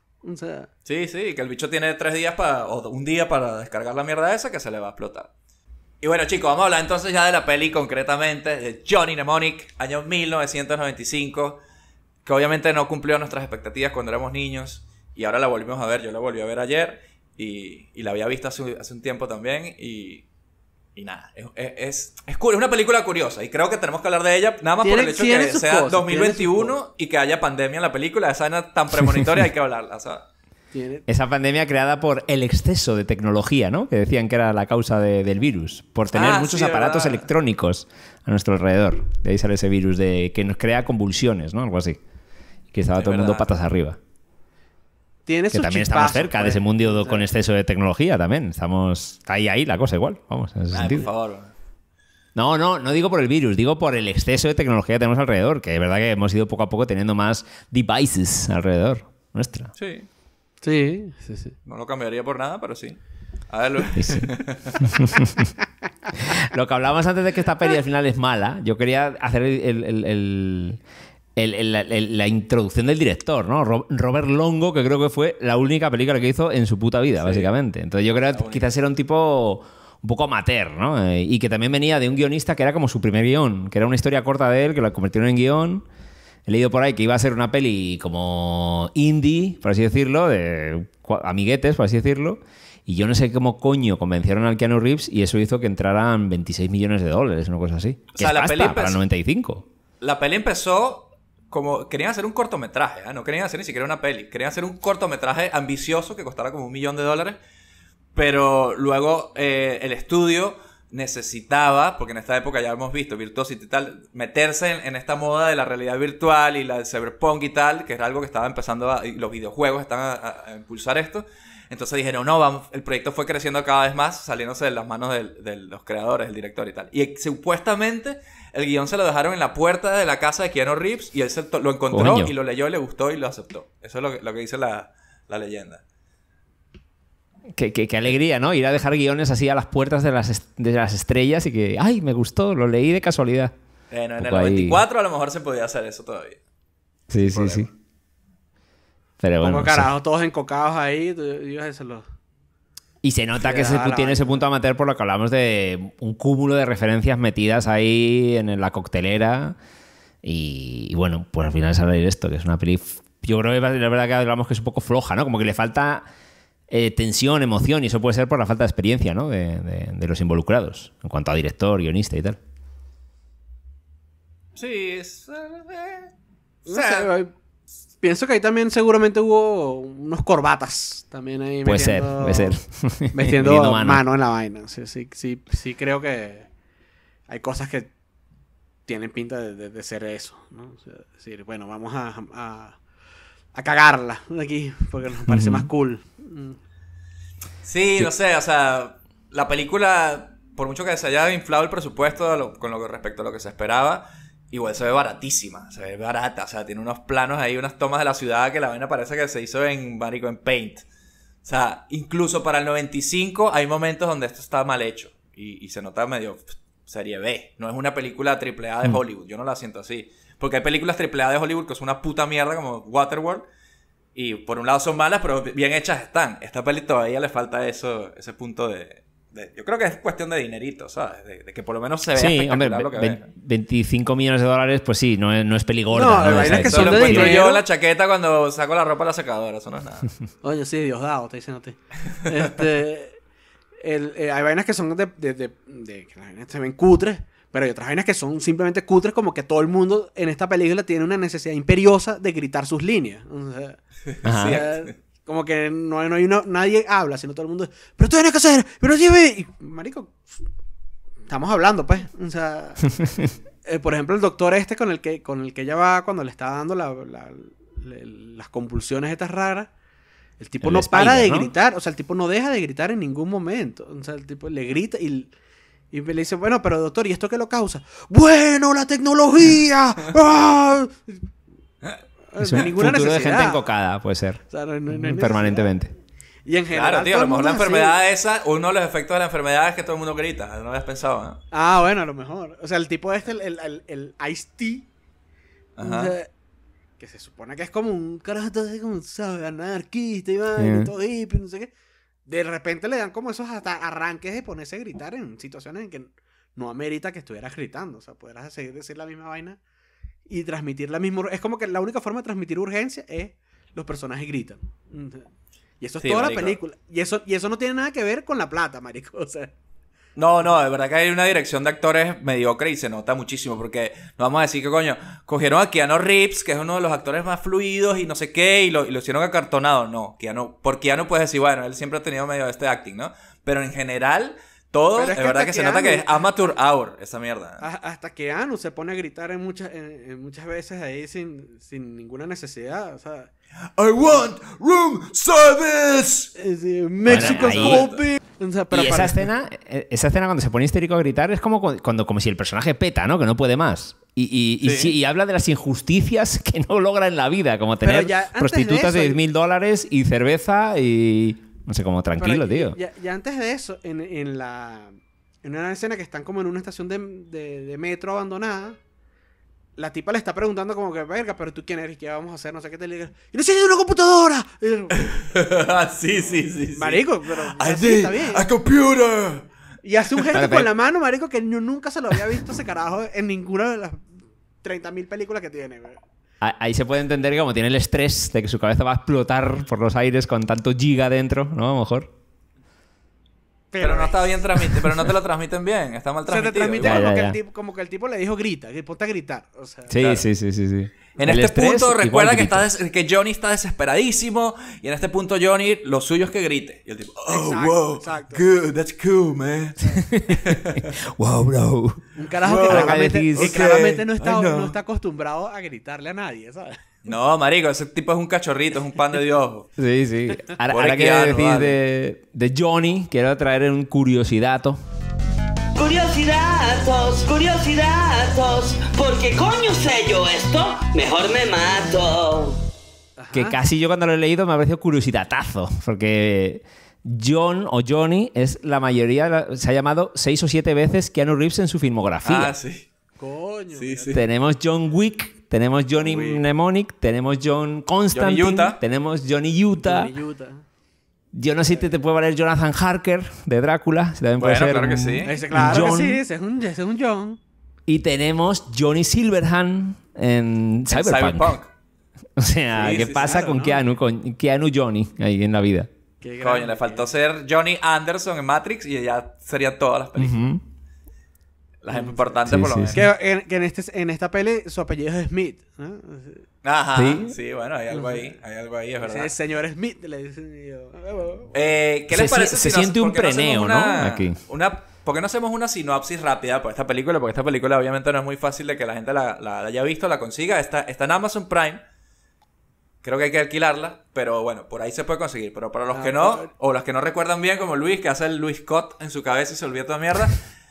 Sí, sí, que el bicho tiene tres días para. o un día para descargar la mierda esa que se le va a explotar. Y bueno, chicos, vamos a hablar entonces ya de la peli concretamente, de Johnny Mnemonic, año 1995, que obviamente no cumplió nuestras expectativas cuando éramos niños, y ahora la volvimos a ver, yo la volví a ver ayer, y, la había visto hace, un tiempo también, y y nada, es, es, una película curiosa y creo que tenemos que hablar de ella nada más por el hecho de que sea 2021 y que haya pandemia en la película. Esa era tan premonitoria, hay que hablarla, Esa pandemia creada por el exceso de tecnología, ¿no? Que decían que era la causa del virus, por tener ah, muchos aparatos electrónicos a nuestro alrededor. De ahí sale ese virus de que nos crea convulsiones, ¿no? Algo así. Que estaba tomando todo el mundo patas arriba. Tiene que también estamos cerca de pues. ese mundo con exceso de tecnología también. Estamos ahí, ahí la cosa igual. Vamos, ah, por No, no, no digo por el virus, digo por el exceso de tecnología que tenemos alrededor, que es verdad que hemos ido poco a poco teniendo más devices alrededor nuestra. Sí. Sí, sí, No lo cambiaría por nada, pero sí. A lo... que hablábamos antes de que esta peli al final es mala, yo quería hacer el, la introducción del director, ¿no? Robert Longo, que creo que fue la única película que hizo en su puta vida, básicamente. Entonces yo creo que quizás era un tipo un poco amateur, ¿no? Eh, y que también venía de un guionista que era como su primer guión, que era una historia corta de él, que lo convirtieron en guión. He leído por ahí que iba a ser una peli como indie, por así decirlo, de amiguetes, por así decirlo. Y yo no sé cómo coño convencieron al Keanu Reeves y eso hizo que entraran 26 millones de dólares, una cosa así. O sea, la peli para 95. La peli empezó como querían hacer un cortometraje, ¿ah? no querían hacer ni siquiera una peli, querían hacer un cortometraje ambicioso que costara como un millón de dólares, pero luego eh, el estudio necesitaba, porque en esta época ya hemos visto Virtuosity y tal, meterse en, esta moda de la realidad virtual y la del cyberpunk y tal, que era algo que estaba empezando a, los videojuegos están a, impulsar esto. Entonces dijeron, no, vamos, el proyecto fue creciendo cada vez más, saliéndose de las manos de, de los creadores, el director y tal. Y supuestamente el guión se lo dejaron en la puerta de la casa de Keanu Reeves y él lo encontró y lo leyó, y le gustó y lo aceptó. Eso es lo que, dice la, la leyenda. Qué, alegría, ¿no? Ir a dejar guiones así a las puertas de las, de las estrellas y que, ay, me gustó, lo leí de casualidad. Bueno, en el 94 a lo mejor se podía hacer eso todavía. Sí, sí, sí. Pero bueno. Como carajo, todos encocados ahí, Dios, se los y se nota que se, tiene ese punto amateur por lo que hablamos de un cúmulo de referencias metidas ahí en la coctelera. Y, bueno, pues al final sale esto, que es una peli. Yo creo que la verdad que hablamos que es un poco floja, ¿no? Como que le falta eh, tensión, emoción, y eso puede ser por la falta de experiencia, ¿no? De, los involucrados, en cuanto a director, guionista y tal. Sí, es. Eh, pienso que ahí también seguramente hubo unos corbatas también ahí. Puede ser, puede ser. mano. en la vaina. Sí, sí, creo que hay cosas que tienen pinta de, ser eso, ¿no? decir, bueno, vamos a, a, a, cagarla aquí porque nos parece más cool. Mm. Sí, no sé, o sea, la película, por mucho que se haya inflado el presupuesto con lo respecto a lo que se esperaba, igual se ve baratísima, se ve barata. O sea, tiene unos planos ahí, unas tomas de la ciudad que la vaina parece que se hizo en, barico en Paint. O sea, incluso para el 95 hay momentos donde esto está mal hecho. Y, se nota medio serie B. No es una película triple A de mm. Hollywood. Yo no la siento así. Porque hay películas triple A de Hollywood que son una puta mierda como Waterworld. Y por un lado son malas, pero bien hechas están. Esta peli todavía le falta eso, ese punto de, yo creo que es cuestión de dinerito, ¿sabes? De, que por lo menos se vea 25 millones de dólares, pues sí, no es, no es No, la vainas que solo de dinero. yo la chaqueta cuando saco la ropa de la secadora, eso no es nada. Oye, sí, Dios dado, te dicen a ti. Este, el, eh, hay vainas que son de, de que se ven cutres, pero hay otras vainas que son simplemente cutres, como que todo el mundo en esta película tiene una necesidad imperiosa de gritar sus líneas. O sea, como que no, hay nadie habla, sino todo el mundo, pero tú tienes que hacer, pero sí, y, marico, estamos hablando, pues. O sea, eh, por ejemplo, el doctor este con el que, con el que ella va cuando le está dando las convulsiones estas raras, el tipo no para de gritar, o sea, el tipo no deja de gritar en ningún momento. O sea, el tipo le grita y... Y le dice, bueno, pero doctor, ¿y esto qué lo causa? Bueno, la tecnología. ¡Ah! Es ninguna futuro necesidad. de gente encocada, puede ser. permanentemente. Y en general. Claro, tío, a lo mejor la enfermedad esa, uno de los efectos de la enfermedad es que todo el mundo grita. No habías pensado, Ah, bueno, a lo mejor. O sea, el tipo este, el, el, el, Ice T. que se supone que es como un carajo, de como, ¿sabes? Anarquista y vaina, todo hippie, no sé qué. De repente le dan como esos hasta arranques de ponerse a gritar en situaciones en que no amerita que estuvieras gritando. O sea, podrás seguir decir la misma vaina y transmitir la misma... Es como que la única forma de transmitir urgencia es los personajes gritan. Y eso es toda la película. Y eso, y eso no tiene nada que ver con la plata, marico. No, no, de verdad que hay una dirección de actores mediocre y se nota muchísimo porque no vamos a decir que coño, cogieron a Keanu Reeves, que es uno de los actores más fluidos y no sé qué, y lo, y lo hicieron acartonado. No, Keanu, por Keanu puedes decir, bueno, él siempre ha tenido medio de este acting, ¿no? Pero en general, todo, es, verdad que, se nota que es amateur hour esa mierda. Hasta que Anu se pone a gritar en muchas, muchas veces ahí sin, ninguna necesidad, o sea... I want room service. Es eh, bueno, o sea, y esa escena, eh, esa escena cuando se pone histérico a gritar es como cuando como si el personaje peta, ¿no? Que no puede más. Y, y, habla de las injusticias que no logra en la vida, como tener prostitutas de, 10.000 mil dólares y cerveza y... No sé, como tranquilo, tío. Ya, antes de eso, en, la. En una escena que están como en una estación de, de, metro abandonada la tipa le está preguntando como que, verga, pero tú quién eres, qué vamos a hacer, no sé qué te digas. Y no sé, si una computadora. sí, sí, sí, Marico, pero así está bien. A computer. Y hace un gesto con la mano, marico, que yo nunca se lo había visto ese carajo en ninguna de las 30.000 películas que tiene, güey. Ahí se puede entender que como tiene el estrés de que su cabeza va a explotar por los aires con tanto giga dentro, ¿no? A lo mejor. Pero, no está bien transmitido, pero no te lo transmiten bien, está mal transmitido. Se te transmite como, Que el tipo, le dijo grita, que ponte a gritar. sí, sí, sí, sí, sí. En este punto recuerda que, está Johnny está desesperadísimo y en este punto Johnny lo suyo es que grite. Y el tipo, oh, wow, good, that's cool, man. wow, bro. Un carajo que, claramente, este no, está, no está acostumbrado a gritarle a nadie, ¿sabes? No, marico, ese tipo es un cachorrito, es un pan de Dios. sí, sí. Ahora, ahora que decís de, de Johnny, quiero traer un curiosidato curiosidados, curiosidados, porque coño sé yo esto, mejor me mato. Que casi yo cuando lo he leído me ha parecido curiosidadazo, porque John o Johnny es la mayoría, se ha llamado seis o siete veces Keanu Reeves en su filmografía. Ah, sí. Coño. Tenemos John Wick, tenemos Johnny Mnemonic, tenemos John Constantine, tenemos Johnny Johnny Utah. Yo no sé si te, puede valer Jonathan Harker de Drácula. puede ser claro que sí. claro que sí, es, un, es, un, John. Y tenemos Johnny Silverhand en Cyberpunk. O sea, ¿qué pasa con Keanu, con Keanu Johnny ahí en la vida? Coño, le faltó ser Johnny Anderson en Matrix y ya serían todas las películas. Las importantes, por lo menos. Que, en, este, en esta peli su apellido es Smith, Ajá. Sí, bueno, hay algo ahí. Hay algo ahí, es verdad. señor Smith le dice. Eh, ¿Qué les se, parece? siente un preneo, ¿no? Aquí. ¿Por qué no hacemos una sinopsis rápida por esta película? Porque esta película, obviamente, no es muy fácil de que la gente la, haya visto, la consiga. Está, está en Amazon Prime. Creo que hay que alquilarla, pero bueno, por ahí se puede conseguir. Pero para los ah, que no, o los que no recuerdan bien, como Luis, que hace el Luis Scott en su cabeza y se olvida toda mierda.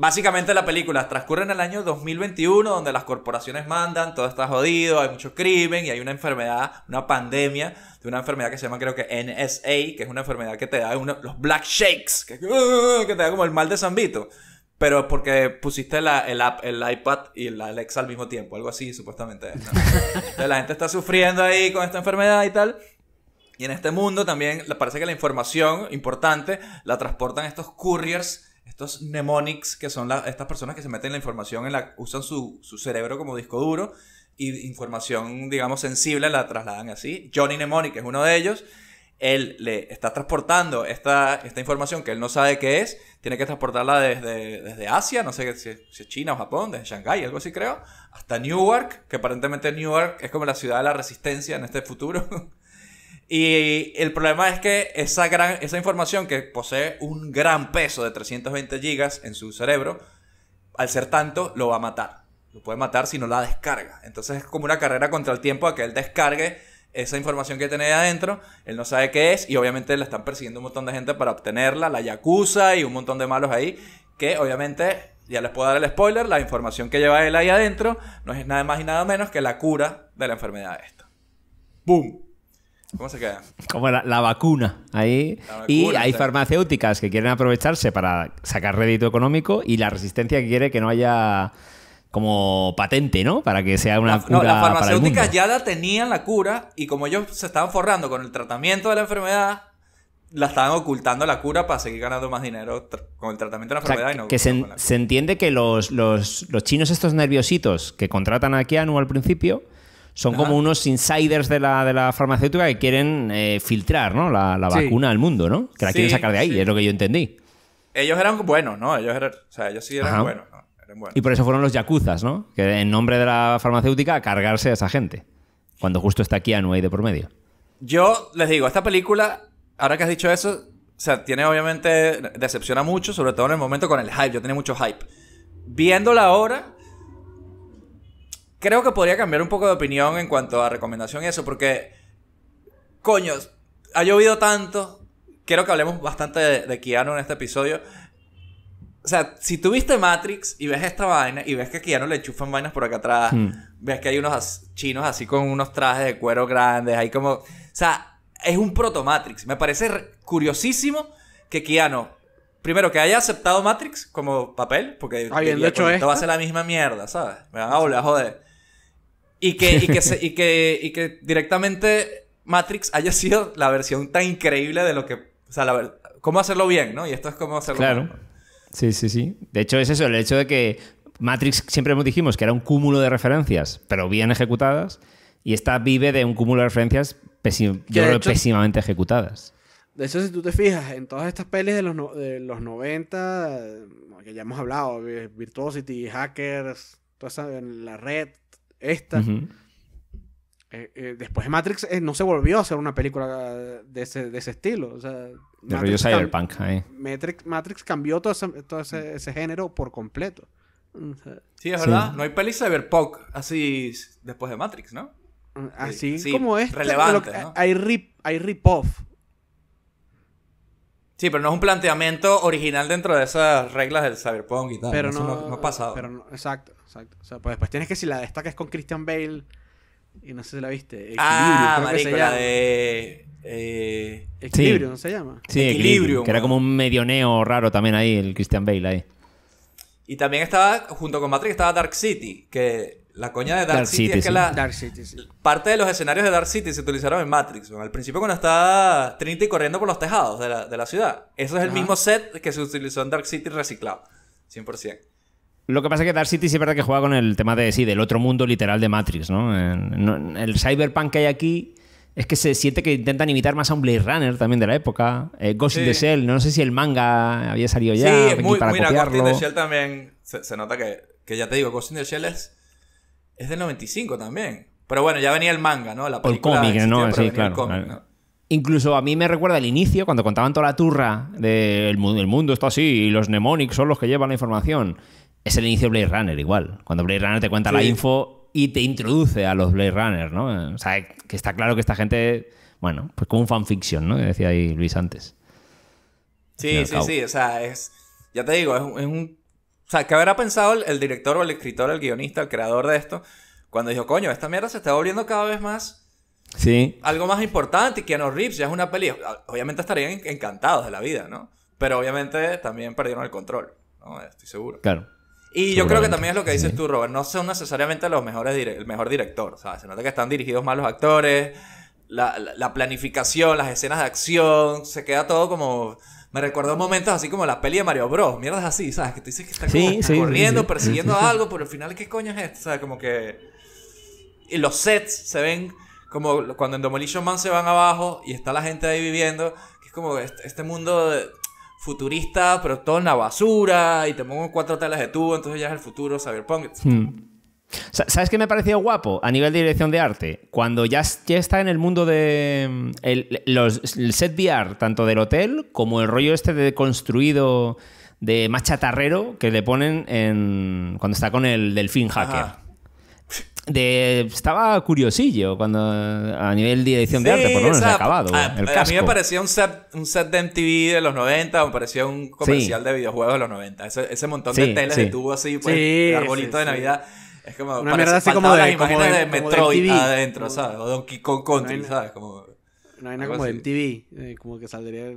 Básicamente la película transcurre en el año 2021, donde las corporaciones mandan, todo está jodido, hay mucho crimen y hay una enfermedad, una pandemia de una enfermedad que se llama creo que NSA, que es una enfermedad que te da los black shakes, uh, que, te da como el mal de Zambito. Pero porque pusiste el iPad y la Alexa al mismo tiempo, algo así supuestamente. la gente está sufriendo ahí con esta enfermedad y tal. Y en este mundo también parece que la información importante la transportan estos couriers estos mnemonics, que son estas personas que se meten la información, en la, usan su, cerebro como disco duro y información, digamos, sensible la trasladan así. Johnny Mnemonic es uno de ellos. Él le está transportando esta, esta información que él no sabe qué es. Tiene que transportarla desde, desde Asia, no sé si, si es China o Japón, desde Shanghái, algo así creo, hasta Newark, que aparentemente Newark es como la ciudad de la resistencia en este futuro. Y el problema es que esa, gran, esa información que posee un gran peso de 320 gigas en su cerebro, al ser tanto, lo va a matar. Lo puede matar si no la descarga. Entonces es como una carrera contra el tiempo a que él descargue esa información que tiene ahí adentro. Él no sabe qué es y obviamente la están persiguiendo un montón de gente para obtenerla, la Yakuza y un montón de malos ahí. Que obviamente, ya les puedo dar el spoiler, la información que lleva él ahí adentro no es nada más y nada menos que la cura de la enfermedad de esta. ¡Boom! ¿Cómo se queda? Como la, vacuna. Ahí. y hay farmacéuticas que quieren aprovecharse para sacar rédito económico y la resistencia que quiere que no haya como patente, ¿no? Para que sea una cura. No, las farmacéuticas ya la tenían la cura y como ellos se estaban forrando con el tratamiento de la enfermedad, la estaban ocultando la cura para seguir ganando más dinero con el tratamiento de la enfermedad. y no, que se, entiende que los, los, chinos estos nerviositos que contratan a Keanu al principio son como unos insiders de la, farmacéutica que quieren eh, filtrar la, vacuna al mundo, ¿no? Que la quieren sacar de ahí, es lo que yo entendí. Ellos eran buenos, ¿no? Ellos, eran, o sí eran buenos. Y por eso fueron los yacuzas, ¿no? Que en nombre de la farmacéutica a cargarse a esa gente. Cuando justo está aquí Anuay de por medio. Yo les digo, esta película, ahora que has dicho eso, o sea, tiene obviamente, decepciona mucho, sobre todo en el momento con el hype. Yo tenía mucho hype. Viéndola ahora, creo que podría cambiar un poco de opinión en cuanto a recomendación y eso, porque, coño, ha llovido tanto. Quiero que hablemos bastante de, Keanu en este episodio. O sea, si tú viste Matrix y ves esta vaina y ves que a ya le enchufan vainas por acá atrás, hmm. ves que hay unos chinos así con unos trajes de cuero grandes, hay como. O sea, es un proto Matrix. Me parece curiosísimo que Keanu, primero que haya aceptado Matrix como papel, porque Habiendo hecho esto va a ser la misma mierda, ¿sabes? Me van a volver joder. Y que, y que, y que, y que directamente Matrix haya sido la versión tan increíble de lo que... O sea, cómo hacerlo bien, ¿no? Y esto es cómo hacerlo claro. bien. Claro. Sí, sí, sí. De hecho, es eso, el hecho de que Matrix siempre nos dijimos que era un cúmulo de referencias, pero bien ejecutadas, y esta vive de un cúmulo de referencias yo creo pésimamente ejecutadas. De hecho, si tú te fijas, en todas estas pelis de los, de los 90, que ya hemos hablado, eh, Virtuosity, Hackers, toda esa, en la red, esta. Eh, eh, después de Matrix eh, no se volvió a hacer una película de ese, estilo. O Matrix, Cyberpunk, Matrix, cambió todo, ese, género por completo. sí, es verdad. No hay peli Cyberpunk así después de Matrix, ¿no? Mm, así como es. Relevante. Hay rip off Sí, pero no es un planteamiento original dentro de esas reglas del cyberpunk y tal. Pero no, no, ha pasado. exacto, exacto. O sea, pues después tienes que si la destacas con Christian Bale y no sé si la viste. ah, marico, de eh, Equilibrio, ¿no se llama? Sí, Equilibrio. que era como un medioneo raro también ahí, el Christian Bale ahí. Y también estaba, junto con Matrix, estaba Dark City, que la coña de Dark, City, es que parte de los escenarios de Dark City se utilizaron en Matrix. al principio cuando está Trinity corriendo por los tejados de la, ciudad. Eso es el mismo set que se utilizó en Dark City reciclado. 100%. Lo que pasa es que Dark City sí es verdad que juega con el tema de sí, del otro mundo literal de Matrix, El cyberpunk que hay aquí es que se siente que intentan imitar más a un Blade Runner también de la época. Eh, Ghost in the Shell, no sé si el manga había salido ya. Sí, muy, Ghost in the Shell también se, nota que, que, ya te digo, Ghost in the Shell es es del 95 también. Pero bueno, ya venía el manga, ¿no? el cómic, ¿no? Sí, claro. Incluso a mí me recuerda el inicio, cuando contaban toda la turra del de mundo está así y los mnemonics son los que llevan la información. Es el inicio de Blade Runner igual. Cuando Blade Runner te cuenta la info y te introduce a los Blade Runner, ¿no? O sea, que está claro que esta gente, bueno, pues como un fanfiction, ¿no? Que decía ahí Luis antes. Sí, sí, sí. O sea, es, ya te digo, es un o sea, ¿qué habrá pensado el, director o el escritor, el guionista, el creador de esto? Cuando dijo, coño, esta mierda se está volviendo cada vez más... Sí. Algo más importante. Y no Reeves ya es una peli... Ah, obviamente estarían encantados de la vida, ¿no? Pero obviamente también perdieron el control. ¿no? Estoy seguro. Claro. Y yo creo que también es lo que dices tú, Robert. No son necesariamente los mejores el mejor director. O sea, se nota que están dirigidos mal los actores. la planificación, las escenas de acción. Se queda todo como me recordó momentos así como la peli de Mario Bros. Mierdas así, ¿sabes? Que tú dices que está corriendo, persiguiendo algo, pero al final, ¿qué coño es esto? O como que. Y los sets se ven como cuando en Demolition Man se van abajo y está la gente ahí viviendo, que es como este, este mundo futurista, pero todo en la basura, y te pongo cuatro telas de tubo, entonces ya es el futuro, saber Hmm. ¿Sabes qué me parecido guapo a nivel de dirección de arte? Cuando ya, ya está en el mundo de el, set VR, tanto del hotel como el rollo este de construido de machatarrero que le ponen en, cuando está con el delfín hacker. De, estaba curiosillo cuando a nivel de dirección de arte, por lo menos acabado. A, mí me parecía un set, un de MTV de los 90, me parecía un comercial de videojuegos de los 90. Ese, montón de telas de así, pues, arbolito de Navidad. Es como. Una mierda así como de. Metroid adentro, ¿sabes? O Donkey Kong Country, ¿sabes? Como. Una vaina como de MTV, eh, como que saldría.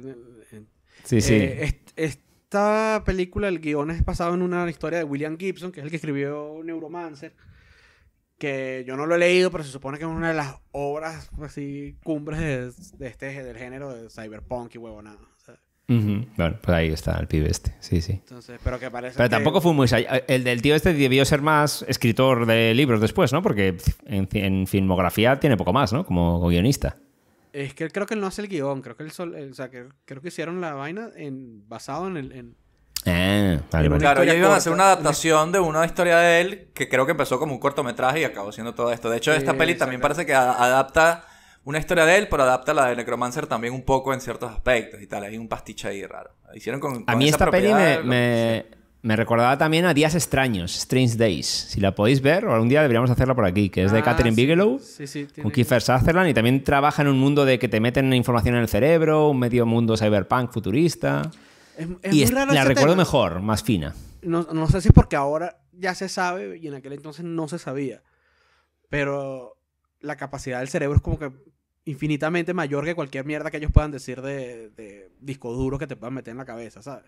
sí, sí. Eh, esta película, el guion es basado en una historia de William Gibson, que es el que escribió Neuromancer que yo no lo he leído, pero se supone que es una de las obras así cumbres de, este del género de cyberpunk y huevonada. Bueno, pues ahí está el pibe este, sí, sí. Entonces, pero que parece pero tampoco fue muy... El del tío este debió ser más escritor de libros después, ¿no? Porque en, filmografía tiene poco más, ¿no? Como guionista. Es que creo que él no hace el guión, creo que él sol... o sea, creo que hicieron la vaina en... basado en el... Eh, vale, Claro, ellos iban a hacer una adaptación de una historia de él que creo que empezó como un cortometraje y acabó siendo todo esto. De hecho, esta peli también parece que adapta una historia de él, pero adapta la de Necromancer también un poco en ciertos aspectos y tal. Hay un pastiche ahí raro. Hicieron a mí esta peli me, recordaba también a Días Extraños, Strange Days. Si la podéis ver, o algún día deberíamos hacerla por aquí, que es de ah, Catherine Bigelow, con Kiefer Sutherland, y también trabaja en un mundo de que te meten información en el cerebro, un medio mundo cyberpunk futurista. y la recuerdo mejor, más fina. No, no sé si es porque ahora ya se sabe y en aquel entonces no se sabía. Pero la capacidad del cerebro es como que infinitamente mayor que cualquier mierda que ellos puedan decir de, de disco duro que te puedan meter en la cabeza, ¿sabes?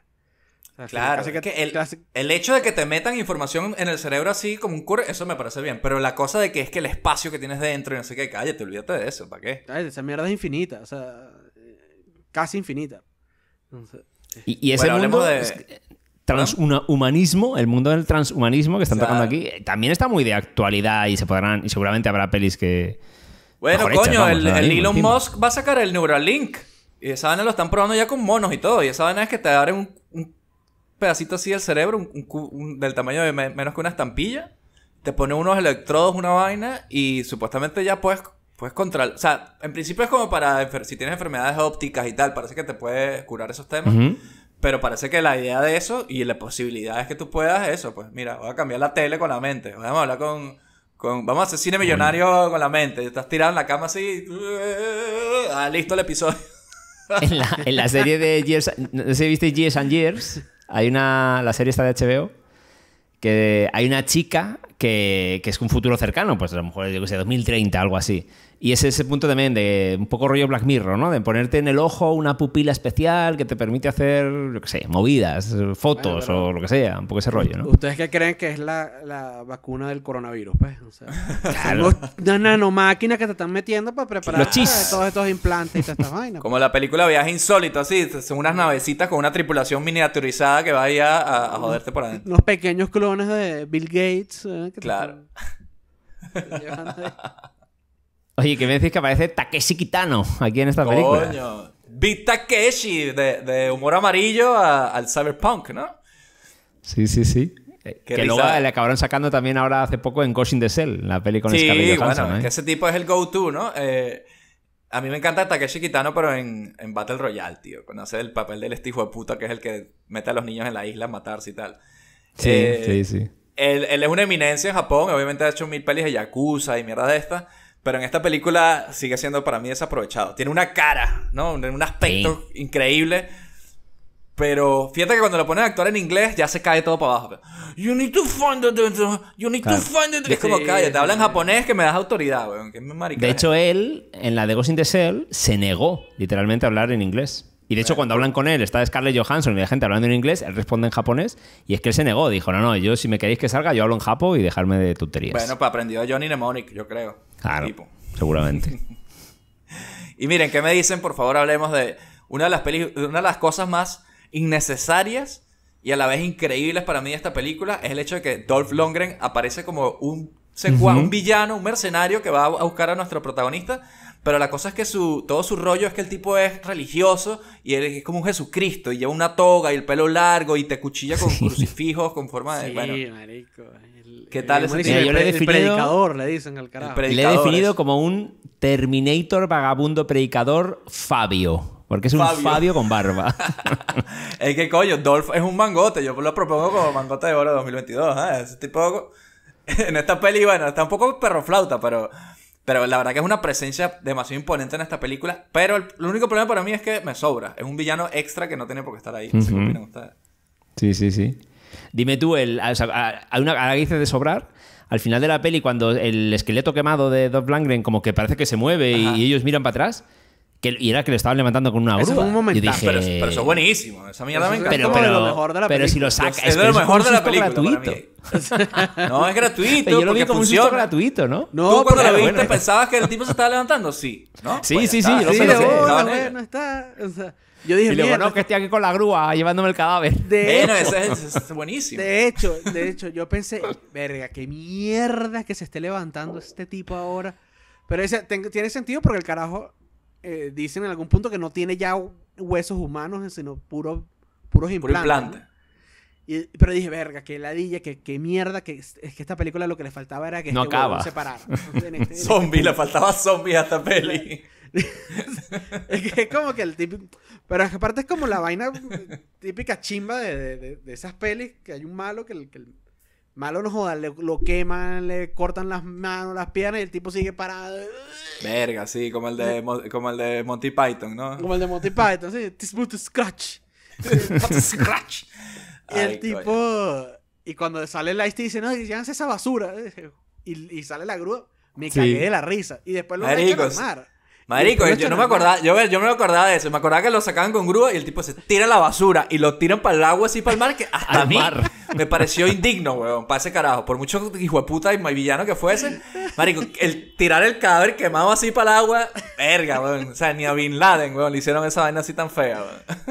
claro, que, que el, el, hecho de que te metan información en el cerebro así como un cur eso me parece bien. Pero la cosa de que es que el espacio que tienes dentro y no sé qué, cállate, olvídate de eso, ¿para qué? esa mierda es infinita, o sea, eh, casi infinita. y, ese mundo de... transhumanismo, el mundo del transhumanismo que están tocando aquí, eh, también está muy de actualidad y se podrán, y seguramente habrá pelis que, bueno, coño, el, Elon Musk va a sacar el Neuralink. Y esa vaina lo están probando ya con monos y todo. Y esa vaina es que te abren un, pedacito así del cerebro, del tamaño de menos que una estampilla. Te pone unos electrodos, una vaina. Y supuestamente ya puedes, controlar. O sea, en principio es como para si tienes enfermedades ópticas y tal. Parece que te puedes curar esos temas. Pero parece que la idea de eso y la posibilidad es que tú puedas eso. Pues mira, voy a cambiar la tele con la mente. Vamos a hablar con vamos a hacer cine millonario con la mente. Estás tirado en la cama así. Ah, listo el episodio. en, la, serie de Years. No sé si viste Years and Years. Hay una. La serie está de HBO. Que hay una chica que, es un futuro cercano, pues a lo mejor, yo que sé, 2030, algo así. Y es ese punto también de un poco rollo Black Mirror, ¿no? De ponerte en el ojo una pupila especial que te permite hacer, yo que sé, movidas, fotos o lo que sea, un poco ese rollo, ¿no? ¿Ustedes qué creen que es la, la vacuna del coronavirus, pues? O sea, nanomáquina que te están metiendo para preparar todos estos implantes y todas estas vainas. Como la película Viaje Insólito, así, son unas navecitas con una tripulación miniaturizada que vaya a, a joderte por adentro. Los pequeños clones de Bill Gates. Eh, claro. Oye, qué me decís que aparece Takeshi Kitano aquí en esta Coño. película. Big Takeshi, de, humor amarillo al cyberpunk, ¿no? Sí, sí, sí. Eh, que luego le acabaron sacando también ahora hace poco en Ghost the Cell, la peli con sí, Scarlett Johansson. bueno, ¿eh? que ese tipo es el go-to, ¿no? Eh, a mí me encanta Takeshi Kitano, pero en, Battle Royale, tío. Cuando el papel del estijo de puta, que es el que mete a los niños en la isla a matarse y tal. Sí, sí, sí él, es una eminencia en Japón, obviamente ha hecho mil pelis de Yakuza y mierda de estas, pero en esta película sigue siendo para mí desaprovechado. Tiene una cara, ¿no? Un, aspecto increíble. Pero fíjate que cuando lo ponen a actuar en inglés ya se cae todo para abajo. You need to find it. You need to find it. es como, que te habla en japonés que me das autoridad, weón. Que es De hecho, él, en la de Ghost in the se negó literalmente a hablar en inglés. Y de hecho, cuando hablan con él, está Scarlett Johansson y la gente hablando en inglés, él responde en japonés y es que él se negó. Dijo, no, no, yo si me queréis que salga, yo hablo en japo y dejarme de tuterías. Bueno, pues aprendió a Johnny Mnemonic, yo creo. Claro, seguramente. y miren, ¿qué me dicen? Por favor, hablemos de una de las, una de las cosas más innecesarias y a la vez increíbles para mí de esta película es el hecho de que Dolph Lundgren aparece como un un villano, un mercenario que va a buscar a nuestro protagonista pero la cosa es que su, todo su rollo es que el tipo es religioso y es como un Jesucristo y lleva una toga y el pelo largo y te cuchilla con crucifijos con forma de. Sí, marico. ¿Qué tal predicador, le dicen al carajo. Le he definido como un Terminator vagabundo predicador Fabio. Porque es un Fabio, con barba. es que coño, Dolph es un mangote. Yo lo propongo como mangote de oro 2022. ¿eh? tipo. en esta peli, bueno, está un poco perroflauta, pero pero la verdad que es una presencia demasiado imponente en esta película. Pero el, único problema para mí es que me sobra. Es un villano extra que no tiene por qué estar ahí. Sí, sí, sí. Dime tú, el, ah, ah, una, que de sobrar, al final de la peli, cuando el esqueleto quemado de Dolph Langren como que parece que se mueve y ellos miran para atrás, que, y era que lo estaban levantando con una grúa. un momento. pero, eso es buenísimo. Esa mierda me encanta. Pero, lo mejor de la pero si lo Es, es, lo mejor de la película. Gratuito. no, es gratuito. yo lo vi como funciona. un susto gratuito, ¿no? No, ¿Tú cuando lo viste pensabas que el tipo se estaba levantando? Sí. ¿no? Sí, pues sí, sí, sí. Yo sí, Bueno, no está. y que estoy aquí con la grúa llevándome el cadáver. De bueno, hecho, eso es, buenísimo. De hecho, de hecho, yo pensé, verga, qué mierda que se esté levantando este tipo ahora. Pero tiene sentido porque el carajo eh, dicen en algún punto que no tiene ya huesos humanos, eh, sino puros, puros implantes. pero dije, verga, qué ladilla, qué, mierda, que es que esta película lo que le faltaba era que no este acaba. se parara. Este, este zombie, le faltaba zombie a esta peli. es que es como que el típico. Pero aparte es como la vaina típica chimba de, de, esas pelis, que hay un malo que que el Malo no jodan, lo queman, le cortan las manos, las piernas y el tipo sigue parado. Verga, sí, como el de, Monty Python, ¿no? Como el de Monty Python, sí. This scratch. scratch. Y el tipo. Y cuando sale el ice dice, no, llévanse esa basura. Y, sale la grúa. Me cagué de la risa. Y después lo en Marico, yo no me acordaba, yo, yo me acordaba de eso. Me acordaba que lo sacaban con grúa y el tipo se tira la basura y lo tiran para el agua así para el mar que hasta a mí me pareció indigno, weón, para ese carajo. Por mucho hijo de puta y villano que fuese, marico, el tirar el cadáver quemado así para el agua, verga, weón. O sea, ni a Bin Laden, weón, le hicieron esa vaina así tan fea,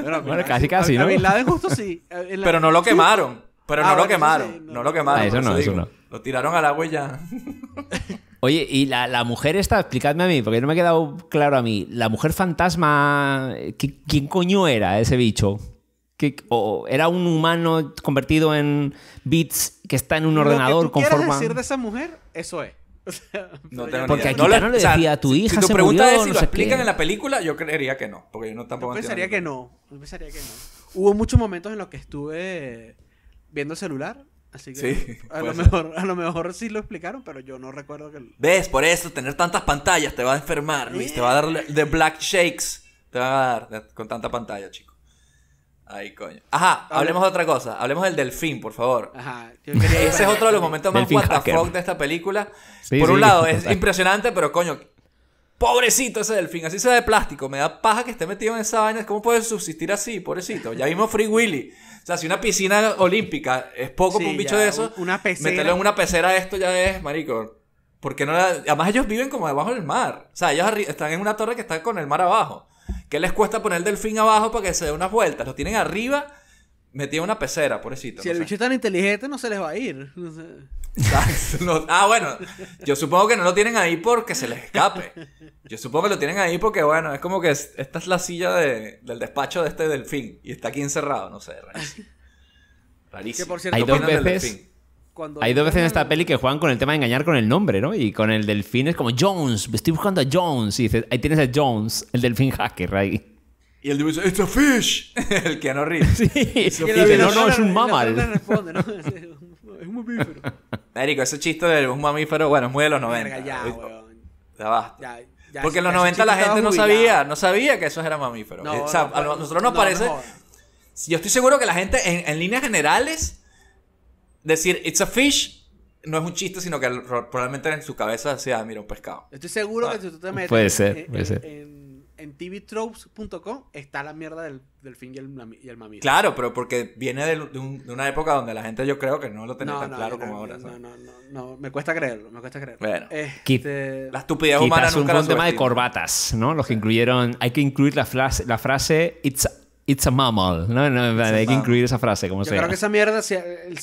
weón. bueno, casi casi, ¿no? A Bin Laden justo sí. Eh, pero no lo quemaron. Pero ah, no, lo quemaron, no. lo quemaron. eso no, eso no. Lo tiraron al agua y ya. Oye, y la, mujer esta, explicadme a mí, porque no me ha quedado claro a mí. La mujer fantasma, ¿quién coño era ese bicho? era un humano convertido en bits que está en un ordenador que con decir de esa mujer? Eso es. no porque aquí no, le, no le decía a tu hija. Si, tu pregunta si explican en la película, yo creería que no. Porque yo tampoco. Yo pensaría que no. Yo pensaría que no. Hubo muchos momentos en los que estuve viendo el celular Así que a, lo mejor, a, lo mejor, sí lo explicaron, pero yo no recuerdo que... ¿Ves? Por eso, tener tantas pantallas te va a enfermar, Luis. Te va a dar eh. de black shakes. Te va a dar con tanta pantalla, chico. Ay, coño. Ajá, hablemos de otra cosa. Hablemos del delfín, por favor. Ajá. Ese es otro de los momentos más what de esta película. por un lado, es impresionante, pero coño... Pobrecito ese delfín, así sea de plástico. Me da paja que esté metido en esa vaina. ¿Cómo puede subsistir así, pobrecito? Ya vimos Free Willy. O sea, si una piscina olímpica es poco para un bicho de eso, una meterlo en una pecera esto ya es, marico. Porque no Además ellos viven como debajo del mar. O sea, ellos están en una torre que está con el mar abajo. ¿Qué les cuesta poner el delfín abajo para que se dé unas vueltas? Lo tienen arriba metido en una pecera, pobrecito. Si el bicho es tan inteligente no se les va a ir no, ah, bueno, yo supongo que no lo tienen ahí porque se les escape. Yo supongo que lo tienen ahí porque, bueno, es como que esta es la silla de, del despacho de este delfín y está aquí encerrado, no sé, rarísimo. por cierto, hay dos veces. hay dos veces en esta peli que juegan con el tema de engañar con el nombre, ¿no? Y con el delfín es como Jones, estoy buscando a Jones. Y dices, ahí tienes a Jones, el delfín hacker, ahí. Y el dice, ¡It's a fish! el que no ríe. y, dice, no, no, es un mamal. responde, ¿no? mamífero. Érico, ese chiste de un mamífero, bueno, es muy de los 90. ya, basta. Porque en los 90 la gente no sabía, no sabía que eso era mamíferos. o sea, a nosotros nos parece. yo estoy seguro que la gente, en, líneas generales, decir it's a fish no es un chiste, sino que probablemente en su cabeza decía, ah, mira, un pescado. Estoy seguro ah. que si tú te metes. Puede ser, En, en tvtropes.com está la mierda del, fin y el, y Claro, pero porque viene de, una época donde la gente yo creo que no lo tenía tan claro como ahora. No, no, no, me cuesta creerlo, me cuesta creerlo. Bueno, este, la estupidez humana nunca un tema de corbatas, ¿no? Los que incluyeron, hay que incluir la frase, la frase it's a, It's a mammal. No, no, hay que incluir esa frase. Como yo creo que esa mierda, si,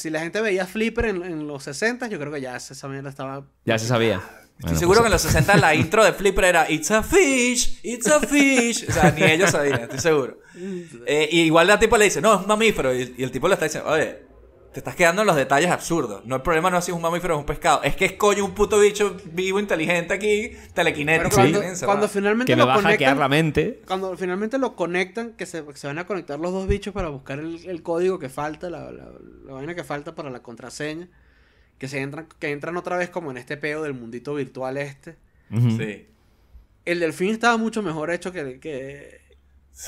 la gente veía Flipper en, en, los 60, yo creo que ya esa mierda estaba. Ya se sabía. Estoy seguro pues que en los 60 la intro de Flipper era It's a fish, it's a fish. O sea, ni ellos sabían, estoy seguro. Eh, igual la tipo le dice, no, es un mamífero. Y, el tipo le está diciendo, oye, te estás quedando en los detalles absurdos. No, el problema no es si es un mamífero o un pescado. Es que es coño un puto bicho vivo, inteligente aquí, telequinético. cuando, finalmente que lo conectan, la mente. Cuando finalmente lo conectan, que se, van a conectar los dos bichos para buscar el, código que falta, la, vaina que falta para la contraseña que se entran, que otra vez como en este peo del mundito virtual este. Sí. El delfín estaba mucho mejor hecho que, que,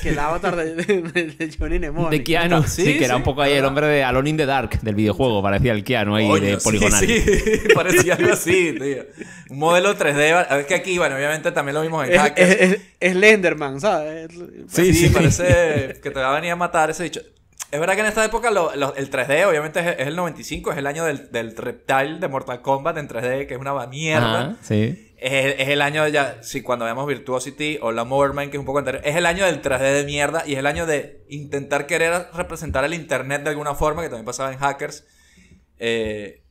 el avatar de, Johnny Nemo De Keanu, sí, que era un poco ahí el hombre de Alone in the Dark del videojuego, parecía el Keanu ahí de poligonal. Sí, parecía algo así, tío. Un modelo 3D, a ver que aquí, bueno, obviamente también lo vimos en Hackers. Es, es, Lenderman, ¿sabes? Sí, sí, parece que te va a venir a matar ese dicho. Es verdad que en esta época el 3D, obviamente, es, el 95, es el año del, del, reptile de Mortal Kombat en 3D, que es una mierda. sí. Es, el año ya, si cuando veamos Virtuosity o La Mowerman, que es un poco anterior, es el año del 3D de mierda y es el año de intentar querer representar el Internet de alguna forma, que también pasaba en Hackers. Eh,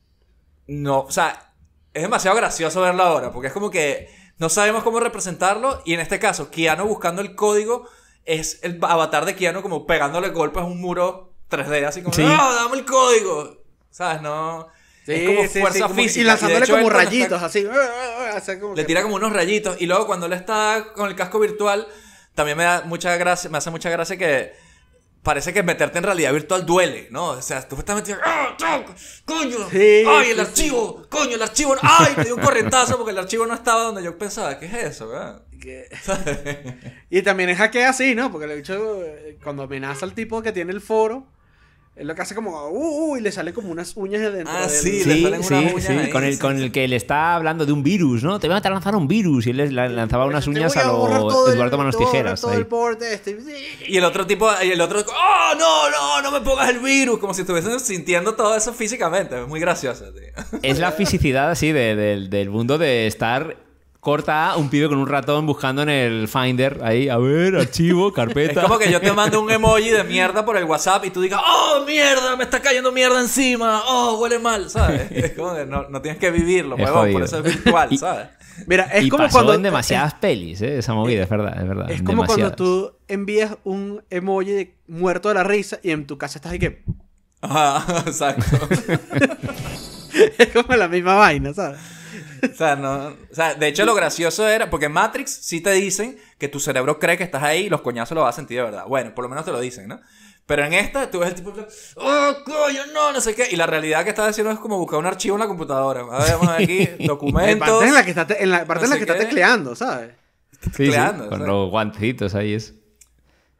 no, o sea, es demasiado gracioso verlo ahora, porque es como que no sabemos cómo representarlo y en este caso, Keanu buscando el código es el avatar de Keanu como pegándole golpes a un muro 3D, así como, sí. ¡No, dame el código! ¿Sabes? No. Sí, es como fuerza física. Y lanzándole como rayitos, así. Ah, ah, ah", le tira como unos rayitos. Y luego cuando él está con el casco virtual, también me da mucha gracia, me hace mucha gracia que parece que meterte en realidad virtual duele, ¿no? O sea, tú estás metido, ¡ah, ¡Coño! ¡Ay, el archivo! ¡Coño, el archivo! ¡Ay, Me dio un correntazo porque el archivo no estaba donde yo pensaba! ¿Qué es eso? ¿verdad? y también es hackea así, ¿no? Porque he dicho, eh, cuando amenaza al tipo que tiene el foro, es lo que hace como, uh, uh", y le sale como unas uñas de dentro. Ah, sí, sí, le sí, unas con, el, con el que le está hablando de un virus, ¿no? Te voy a lanzar un virus. Y él le lanzaba unas uñas a, los Eduardo Manos Tijeras. Este, y el otro tipo, y el otro, ¡oh, no, no, no me pongas el virus! Como si estuviesen sintiendo todo eso físicamente. Es muy gracioso, tío. Es la fisicidad así del mundo de estar Corta A, un pibe con un ratón buscando en el Finder, ahí, a ver, archivo, carpeta. Es como que yo te mando un emoji de mierda por el WhatsApp y tú digas, ¡oh, mierda! Me está cayendo mierda encima, ¡oh, huele mal! ¿Sabes? Es como que no, no tienes que vivirlo, huevón, por eso es virtual, ¿sabes? Mira, es como cuando. en demasiadas pelis, ¿eh? esa movida, es verdad, es verdad. Es como cuando tú envías un emoji de muerto de la risa y en tu casa estás de que. Ajá, exacto. es como la misma vaina, ¿sabes? o sea, no, o sea, de hecho lo gracioso era, porque en Matrix sí te dicen que tu cerebro cree que estás ahí y los coñazos lo vas a sentir de verdad. Bueno, por lo menos te lo dicen, ¿no? Pero en esta tú ves el tipo, oh, coño, no, no sé qué. Y la realidad que está haciendo es como buscar un archivo en la computadora. A ver, vamos aquí, documentos. en la en la parte en la que está tecleando, ¿sabes? Sí, con los guantecitos ahí es.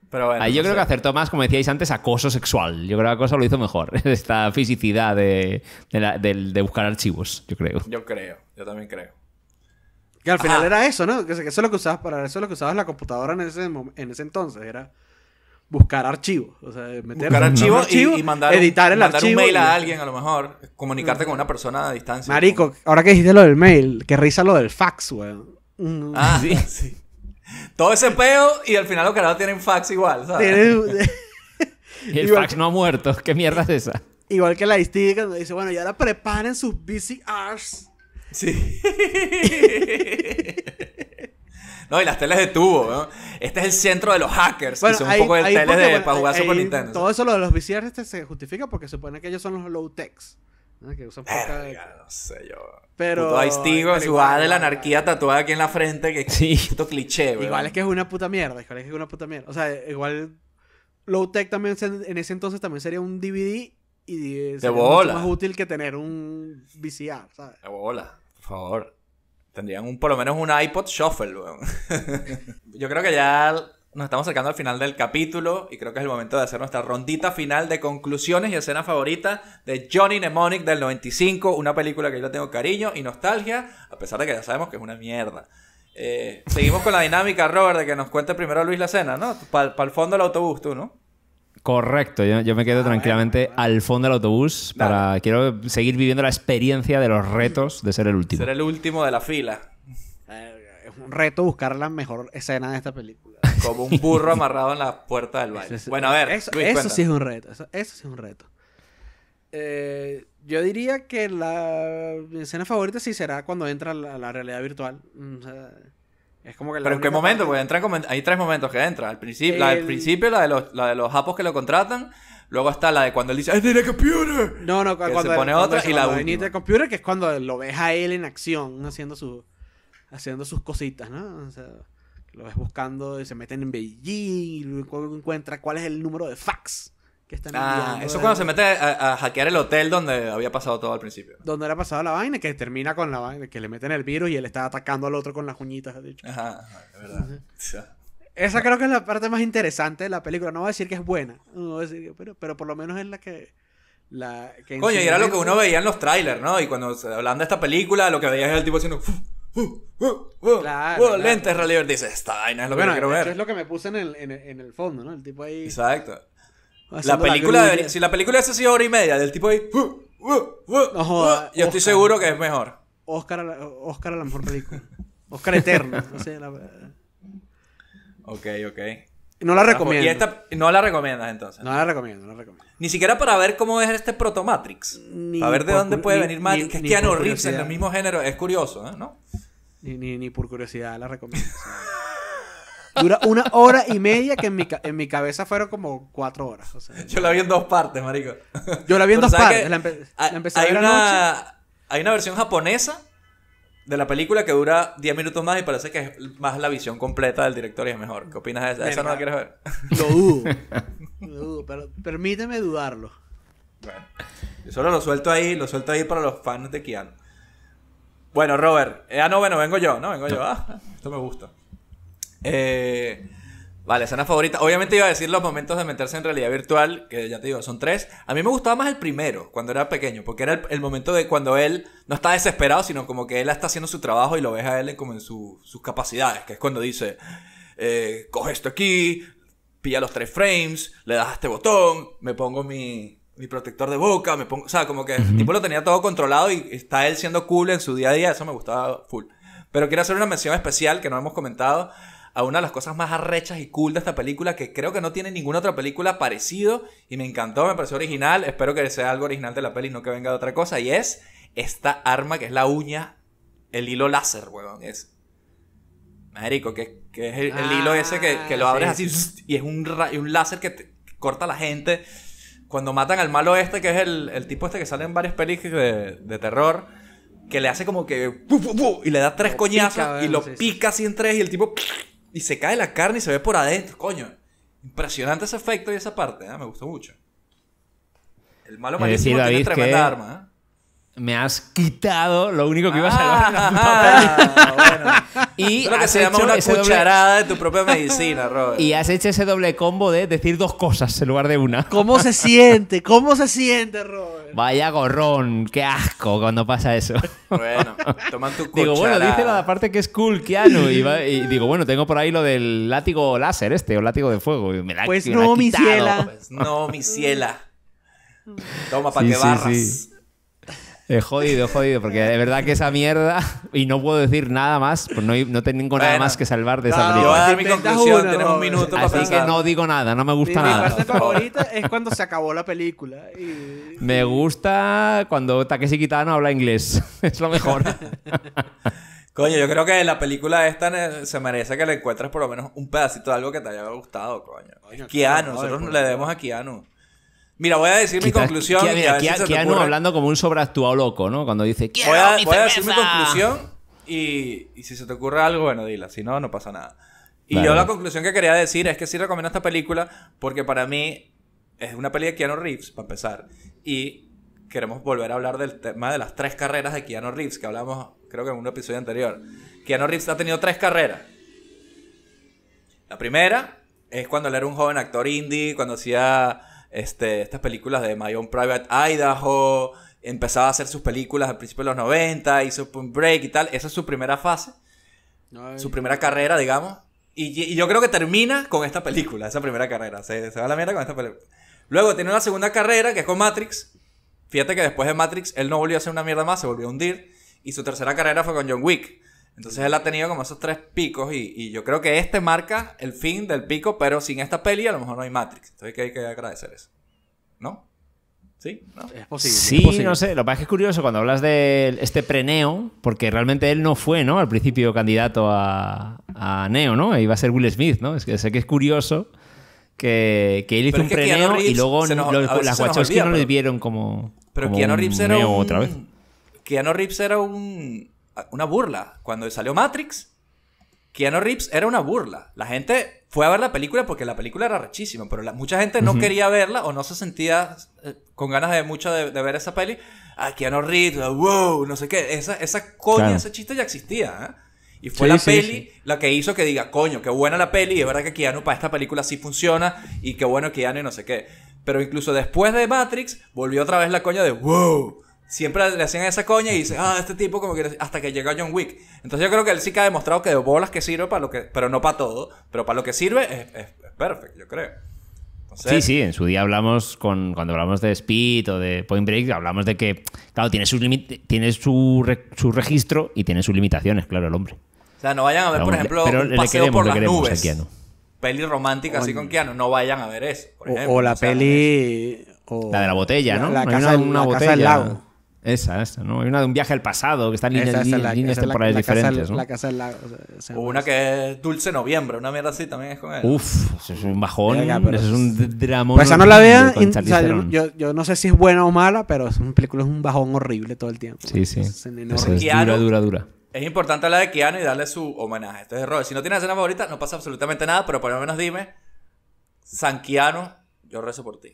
Pero bueno, Ahí yo creo que acertó más, como decíais antes, acoso sexual. Yo creo que acoso lo hizo mejor. Esta fisicidad de, de buscar archivos, yo creo. Yo creo. Yo también creo. Que al final era eso, ¿no? eso es lo que usabas para eso lo que usabas la computadora en ese en ese entonces era buscar archivos, o sea, meter buscar archivos y, mandar editar el mandar un mail a alguien a lo mejor, comunicarte con una persona a distancia. Marico, ahora que dijiste lo del mail, qué risa lo del fax, weón. Mm. Ah, sí. Todo ese peo y al final los carajos tienen fax igual, ¿sabes? y el fax no ha muerto, ¿qué mierda es esa? Igual que la distintica, cuando dice, bueno, ya la preparen sus VCRs Sí. No, y las teles de tubo, Este es el centro de los hackers, Y son un poco de teles para jugar Super Nintendo. Todo eso lo de los VCRs este se justifica porque se supone que ellos son los low-techs. Que usan sé yo. Pero... igual, de la anarquía tatuada aquí en la frente, que sí. cliché, Igual es que es una puta mierda, igual es que es una puta mierda. O sea, igual low-tech también en ese entonces también sería un DVD y sería mucho más útil que tener un VCR, De bola. Por favor. Tendrían un, por lo menos un iPod Shuffle, weón. Yo creo que ya nos estamos acercando al final del capítulo y creo que es el momento de hacer nuestra rondita final de conclusiones y escena favorita de Johnny Mnemonic del 95, una película que yo tengo cariño y nostalgia, a pesar de que ya sabemos que es una mierda. Eh, seguimos con la dinámica, Robert, de que nos cuente primero Luis la escena, ¿no? Para el fondo del autobús, tú, ¿no? Correcto, yo, me quedo tranquilamente al fondo del autobús para quiero seguir viviendo la experiencia de los retos de ser el último. Ser el último de la fila. Eh, es un reto buscar la mejor escena de esta película. Como un burro amarrado en la puerta del baile. bueno, a ver. Eso, sí es un reto. Eso, eh, sí es un reto. yo diría que la mi escena favorita sí será cuando entra la, la realidad virtual. Mm, o sea, es que Pero en qué momento, pues entra hay tres momentos que entra. Al principio, la del principio, la de los, la que lo contratan. Luego está la de cuando él dice, I tiene computer. No, no, cuando se pone otra y la computer, que es cuando lo ves a él en acción haciendo su haciendo sus cositas, ¿no? O sea, lo ves buscando y se meten en Beijing y luego encuentra cuál es el número de fax están Ah, eso cuando se mete a, hackear el hotel donde había pasado todo al principio. Donde era pasado la vaina, que termina con la vaina, que le meten el virus y él está atacando al otro con las uñitas. Ajá, verdad. Esa creo que es la parte más interesante de la película. No voy a decir que es buena, pero, pero por lo menos es la que... La, Coño, y era lo que uno veía en los trailers, ¿no? Y cuando se de esta película, lo que veías es el tipo haciendo... dice, esta vaina es lo que quiero ver. Eso es lo que me puse en el, en en el fondo, ¿no? El tipo ahí... Exacto. La película si la película hubiese sido hora y media, del tipo ahí. Uh, uh, uh, yo estoy seguro que es mejor. Oscar a la, Oscar mejor película. Oscar Eterno. no sé, Ok, ok. No la ah, pues, recomiendo. no la recomiendas entonces. No la recomiendo, no la recomiendo. Ni siquiera para ver cómo es este proto Matrix A ver de dónde puede venir Matrix. Que es en el mismo género. Es curioso, ¿eh? ¿no? Ni, ni por curiosidad la recomiendo. Dura una hora y media que en mi, en mi cabeza fueron como cuatro horas. yo la vi en dos partes, marico. Yo la vi en dos partes. La, hay, una, versión japonesa de la película que dura diez minutos más y parece que es más la visión completa del director y es mejor. ¿Qué opinas de esa? ¿Esa no la quieres ver? Lo dudo. Lo dudo, pero permíteme dudarlo. Bueno, yo solo lo suelto ahí, lo suelto ahí para los fans de Keanu. Bueno, Robert. Eh, ah, no, bueno, vengo yo, ¿no? Vengo yo. Ah, esto me gusta. Eh, vale, escena favorita. Obviamente iba a decir los momentos de meterse en realidad virtual, que ya te digo, son tres. A mí me gustaba más el primero, cuando era pequeño, porque era el, momento de cuando él no está desesperado, sino como que él está haciendo su trabajo y lo ves a él como en sus capacidades, que es cuando dice, eh, coge esto aquí, pilla los tres frames, le das a este botón, me pongo mi, mi protector de boca, me pongo, o sea, como que el tipo lo tenía todo controlado y está él siendo cool en su día a día, eso me gustaba full. Pero quiero hacer una mención especial que no hemos comentado, a una de las cosas más arrechas y cool de esta película, que creo que no tiene ninguna otra película parecido, y me encantó, me pareció original, espero que sea algo original de la peli, no que venga de otra cosa, y es esta arma que es la uña, el hilo láser, weón, es... Marico, que, que es el, hilo ese que, que lo ah, abres así y es un, un láser que corta a la gente. Cuando matan al malo este, que es el, tipo este que sale en varias pelis de, terror, que le hace como que. y le da tres coñazos y lo pica así en tres y el tipo y se cae la carne y se ve por adentro. Coño, impresionante ese efecto y esa parte, ¿eh? me gustó mucho. El malo malísimo tiene tremenda arma, ¿eh? me has quitado lo único que iba a ah. salvar ah, bueno. y has que se llama una cucharada de tu propia medicina Robert y has hecho ese doble combo de decir dos cosas en lugar de una cómo se siente cómo se siente Robert vaya gorrón qué asco cuando pasa eso bueno toma tu cucharada digo bueno dice la parte que es cool Keanu y, digo bueno tengo por ahí lo del látigo láser este o látigo de fuego y me pues, pues, no, mi ciela. no mi ciela toma para que barras He jodido, jodido, porque de verdad que esa mierda, y no puedo decir nada más, pues no, tengo nada más que salvar de esa película. mi conclusión, tenemos un minuto Así que no digo nada, no me gusta nada. Mi parte favorita es cuando se acabó la película. Me gusta cuando Takeshi Kitano habla inglés, es lo mejor. Coño, yo creo que la película esta se merece que le encuentres por lo menos un pedacito de algo que te haya gustado, coño. coño Keanu, nosotros le debemos a Keanu. Mira, voy a decir mi conclusión. Aquí, hablando como un sobreactuado loco, ¿no? Cuando dice, voy a, decir mi conclusión y, si se te ocurre algo, bueno, dila. Si no, no pasa nada. Y yo la conclusión que quería decir es que sí recomiendo esta película porque para mí es una peli de Keanu Reeves, para empezar. Y queremos volver a hablar del tema de las tres carreras de Keanu Reeves que hablamos, creo que en un episodio anterior. Keanu Reeves ha tenido tres carreras. La primera es cuando él era un joven actor indie, cuando hacía este, estas películas de My Own Private Idaho, empezaba a hacer sus películas al principio de los 90, hizo Point Break y tal. Esa es su primera fase, su primera carrera, digamos. Y, yo creo que termina con esta película, esa primera carrera. Se, va a la mierda con esta película. Luego tiene una segunda carrera que es con Matrix. Fíjate que después de Matrix él no volvió a hacer una mierda más, se volvió a hundir. Y su tercera carrera fue con John Wick entonces él ha tenido como esos tres picos y, yo creo que este marca el fin del pico, pero sin esta peli a lo mejor no hay Matrix. Entonces hay que agradecer eso. ¿No? ¿Sí? ¿No? Es posible. Sí, no sé. Lo que pasa es que es curioso cuando hablas de este preneo, porque realmente él no fue, ¿no? Al principio candidato a, Neo, ¿no? Iba a ser Will Smith, ¿no? Es que sé que es curioso que, él hizo un preneo y luego las guachos que no lo vieron como. Pero Keanu otra vez. Keanu Reeves era un una burla. Cuando salió Matrix, Keanu Reeves era una burla. La gente fue a ver la película porque la película era rechísima, pero mucha gente no quería verla o no se sentía eh, con ganas de mucho de, ver esa peli. Ah, Keanu Reeves, ah, wow, no sé qué. Esa, esa coña, ese chiste ya existía. ¿ah? Y fue la peli la que hizo que diga, coño, qué buena la peli. Y es verdad que Keanu para esta película sí funciona y qué bueno Keanu y no sé qué. Pero incluso después de Matrix, volvió otra vez la coña de wow siempre le hacían esa coña y dice, ah, este tipo como que hasta que llega John Wick. Entonces yo creo que él sí que ha demostrado que de bolas que sirve para lo que, pero no para todo, pero para lo que sirve es, perfecto, yo creo. sí, sí, en su día hablamos con, cuando hablamos de Speed o de Point Break, hablamos de que, claro, tiene, sus tiene su, su registro y tiene sus limitaciones, claro, el hombre. O sea, no vayan a ver, por ejemplo, un paseo por las nubes. Peli romántica así con Keanu, no vayan a ver eso. o, la peli... la de la botella, ¿no? La, casa, una, una Casa del lago. Esa, esa, ¿no? una de un viaje al pasado, que está en líneas, líneas temporales diferentes, ¿no? lago. O una que es Dulce Noviembre, una mierda así también es con él. Uf, es un bajón, acá, eso es un dramón. Pues esa no la vean, yo, yo, no sé si es buena o mala, pero es un película, es un bajón horrible todo el tiempo. Sí, sí. Es, dura, dura, dura. Es importante hablar de Keanu y darle su homenaje. Entonces, este Robert, si no tienes escena favorita, no pasa absolutamente nada, pero por lo menos dime, San Keanu, yo rezo por ti.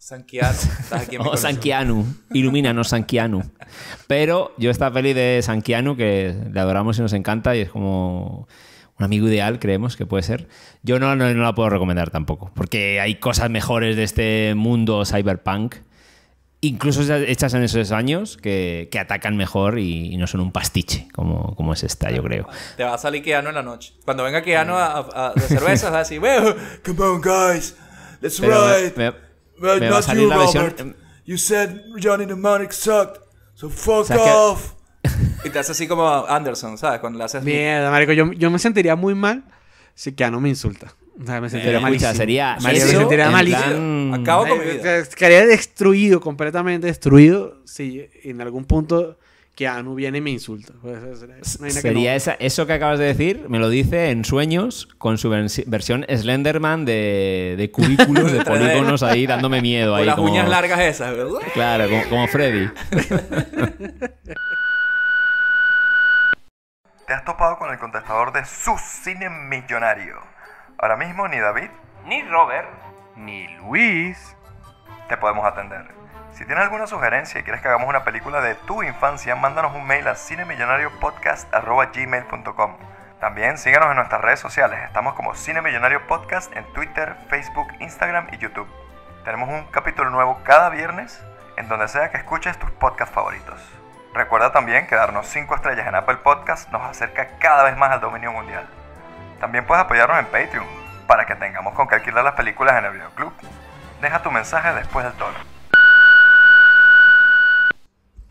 Sankianu. Estás aquí no Ilumínanos, Pero yo esta peli de Sankiano que le adoramos y nos encanta y es como un amigo ideal, creemos que puede ser. Yo no, no, la puedo recomendar tampoco, porque hay cosas mejores de este mundo cyberpunk, incluso hechas en esos años, que, que atacan mejor y, no son un pastiche, como, como es esta, yo creo. Te va a salir Keanu en la noche. Cuando venga Keanu a, a, cervezas, así, come on, guys, let's ride me va a salir you, la Robert. versión. You said Johnny Mnemonic sucked, so fuck off. y te hace así como Anderson, ¿sabes? Cuando le haces. Mierda, marico, yo, yo me sentiría muy mal si Keanu me insulta. O sea, me sentiría malísimo. sería me sentiría malísimo. Acabo con mi eh, vida. Eh, quedaría destruido, completamente destruido, si en algún punto que Anu viene y me insulta. Pues, sería eso que acabas de decir, me lo dice en sueños con su versión Slenderman de, de cubículos, de polígonos ahí dándome miedo. Ahí, las uñas largas esas, ¿verdad? Claro, como Freddy. Te has topado con el contestador de su cine millonario. Ahora mismo ni David, ni Robert, ni Luis te podemos atender. Si tienes alguna sugerencia y quieres que hagamos una película de tu infancia, mándanos un mail a cinemillonariopodcast.gmail.com También síganos en nuestras redes sociales. Estamos como Cine Millonario Podcast en Twitter, Facebook, Instagram y YouTube. Tenemos un capítulo nuevo cada viernes en donde sea que escuches tus podcasts favoritos. Recuerda también que darnos 5 estrellas en Apple Podcast nos acerca cada vez más al dominio mundial. También puedes apoyarnos en Patreon para que tengamos con qué alquilar las películas en el videoclub. Deja tu mensaje después del tono.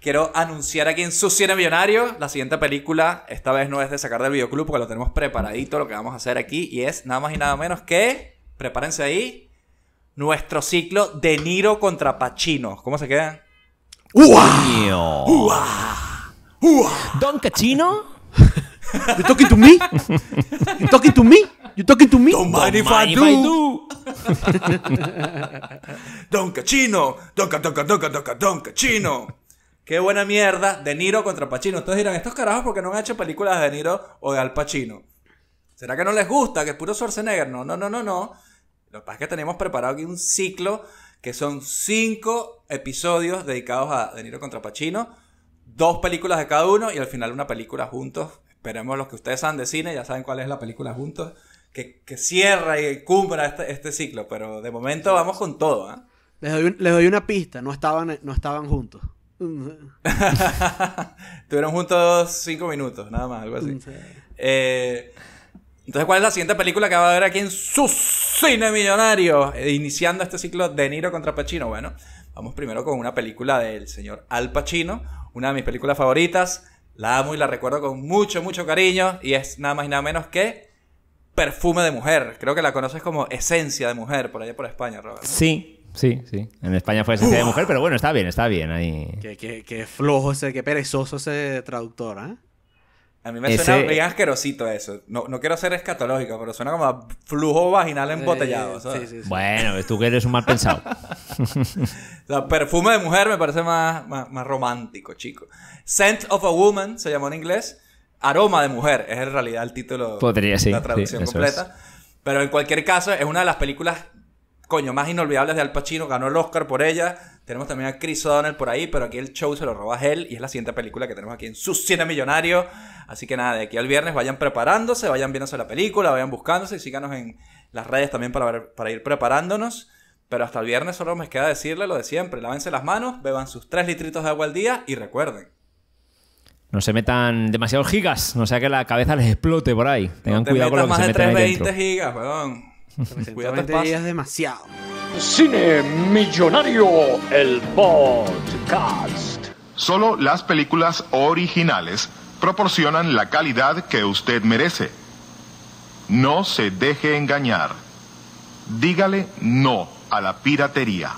Quiero anunciar aquí en su cine millonario la siguiente película. Esta vez no es de sacar del videoclub porque lo tenemos preparadito lo que vamos a hacer aquí. Y es nada más y nada menos que, prepárense ahí, nuestro ciclo De Niro contra Pacino. ¿Cómo se quedan? ¡Uah! ¡Uah! ¿Don Cachino? ¿You talking to me? ¿You talking to me? ¿You talking to me? Don't mind if I do. Don Cachino. Don Cachino. Don Cachino. Qué buena mierda, De Niro contra Pacino. Ustedes dirán, estos carajos porque no han hecho películas de De Niro o de Al Pacino. ¿Será que no les gusta? Que es puro Schwarzenegger. No, no, no, no, no. Lo que pasa es que tenemos preparado aquí un ciclo que son cinco episodios dedicados a De Niro contra Pacino. Dos películas de cada uno y al final una película juntos. Esperemos los que ustedes saben de cine, ya saben cuál es la película juntos. Que, cierra y cumpla este, este, ciclo. Pero de momento vamos con todo. ¿eh? Les, doy, una pista, no estaban, no estaban juntos. Tuvieron juntos cinco minutos, nada más, algo así. Mm, eh, entonces, ¿cuál es la siguiente película que va a ver aquí en su cine millonario? Eh, iniciando este ciclo de Niro contra Pacino. Bueno, vamos primero con una película del señor Al Pacino, una de mis películas favoritas. La amo y la recuerdo con mucho, mucho cariño. Y es nada más y nada menos que Perfume de Mujer. Creo que la conoces como Esencia de Mujer, por allá por España, Robert. Sí, Sí, sí. En España fue esencia de mujer, pero bueno, está bien, está bien. Ahí... Qué, flojo ese, qué perezoso ese traductor, ¿eh? A mí me suena bien asquerosito eso. No, no, quiero ser escatológico, pero suena como flujo vaginal embotellado. Sí, sí, sí, bueno, tú que eres un mal pensado. sea, perfume de mujer me parece más, romántico, chico. Scent of a Woman se llamó en inglés. Aroma de mujer es en realidad el título. Podría, La traducción completa. Pero en cualquier caso, es una de las películas coño, más inolvidables de Al Pacino, ganó el Oscar por ella. Tenemos también a Chris O'Donnell por ahí, pero aquí el show se lo a él y es la siguiente película que tenemos aquí en su cine millonario. Así que nada, de aquí al viernes vayan preparándose, vayan viéndose la película, vayan buscándose y síganos en las redes también para, para ir preparándonos. Pero hasta el viernes solo me queda decirle lo de siempre. Lávense las manos, beban sus tres litritos de agua al día y recuerden. No se metan demasiados gigas, no sea que la cabeza les explote por ahí. Tengan cuidado con lo de 320 gigas, demasiado. Cine Millonario, el podcast. Solo las películas originales proporcionan la calidad que usted merece. No se deje engañar. Dígale no a la piratería.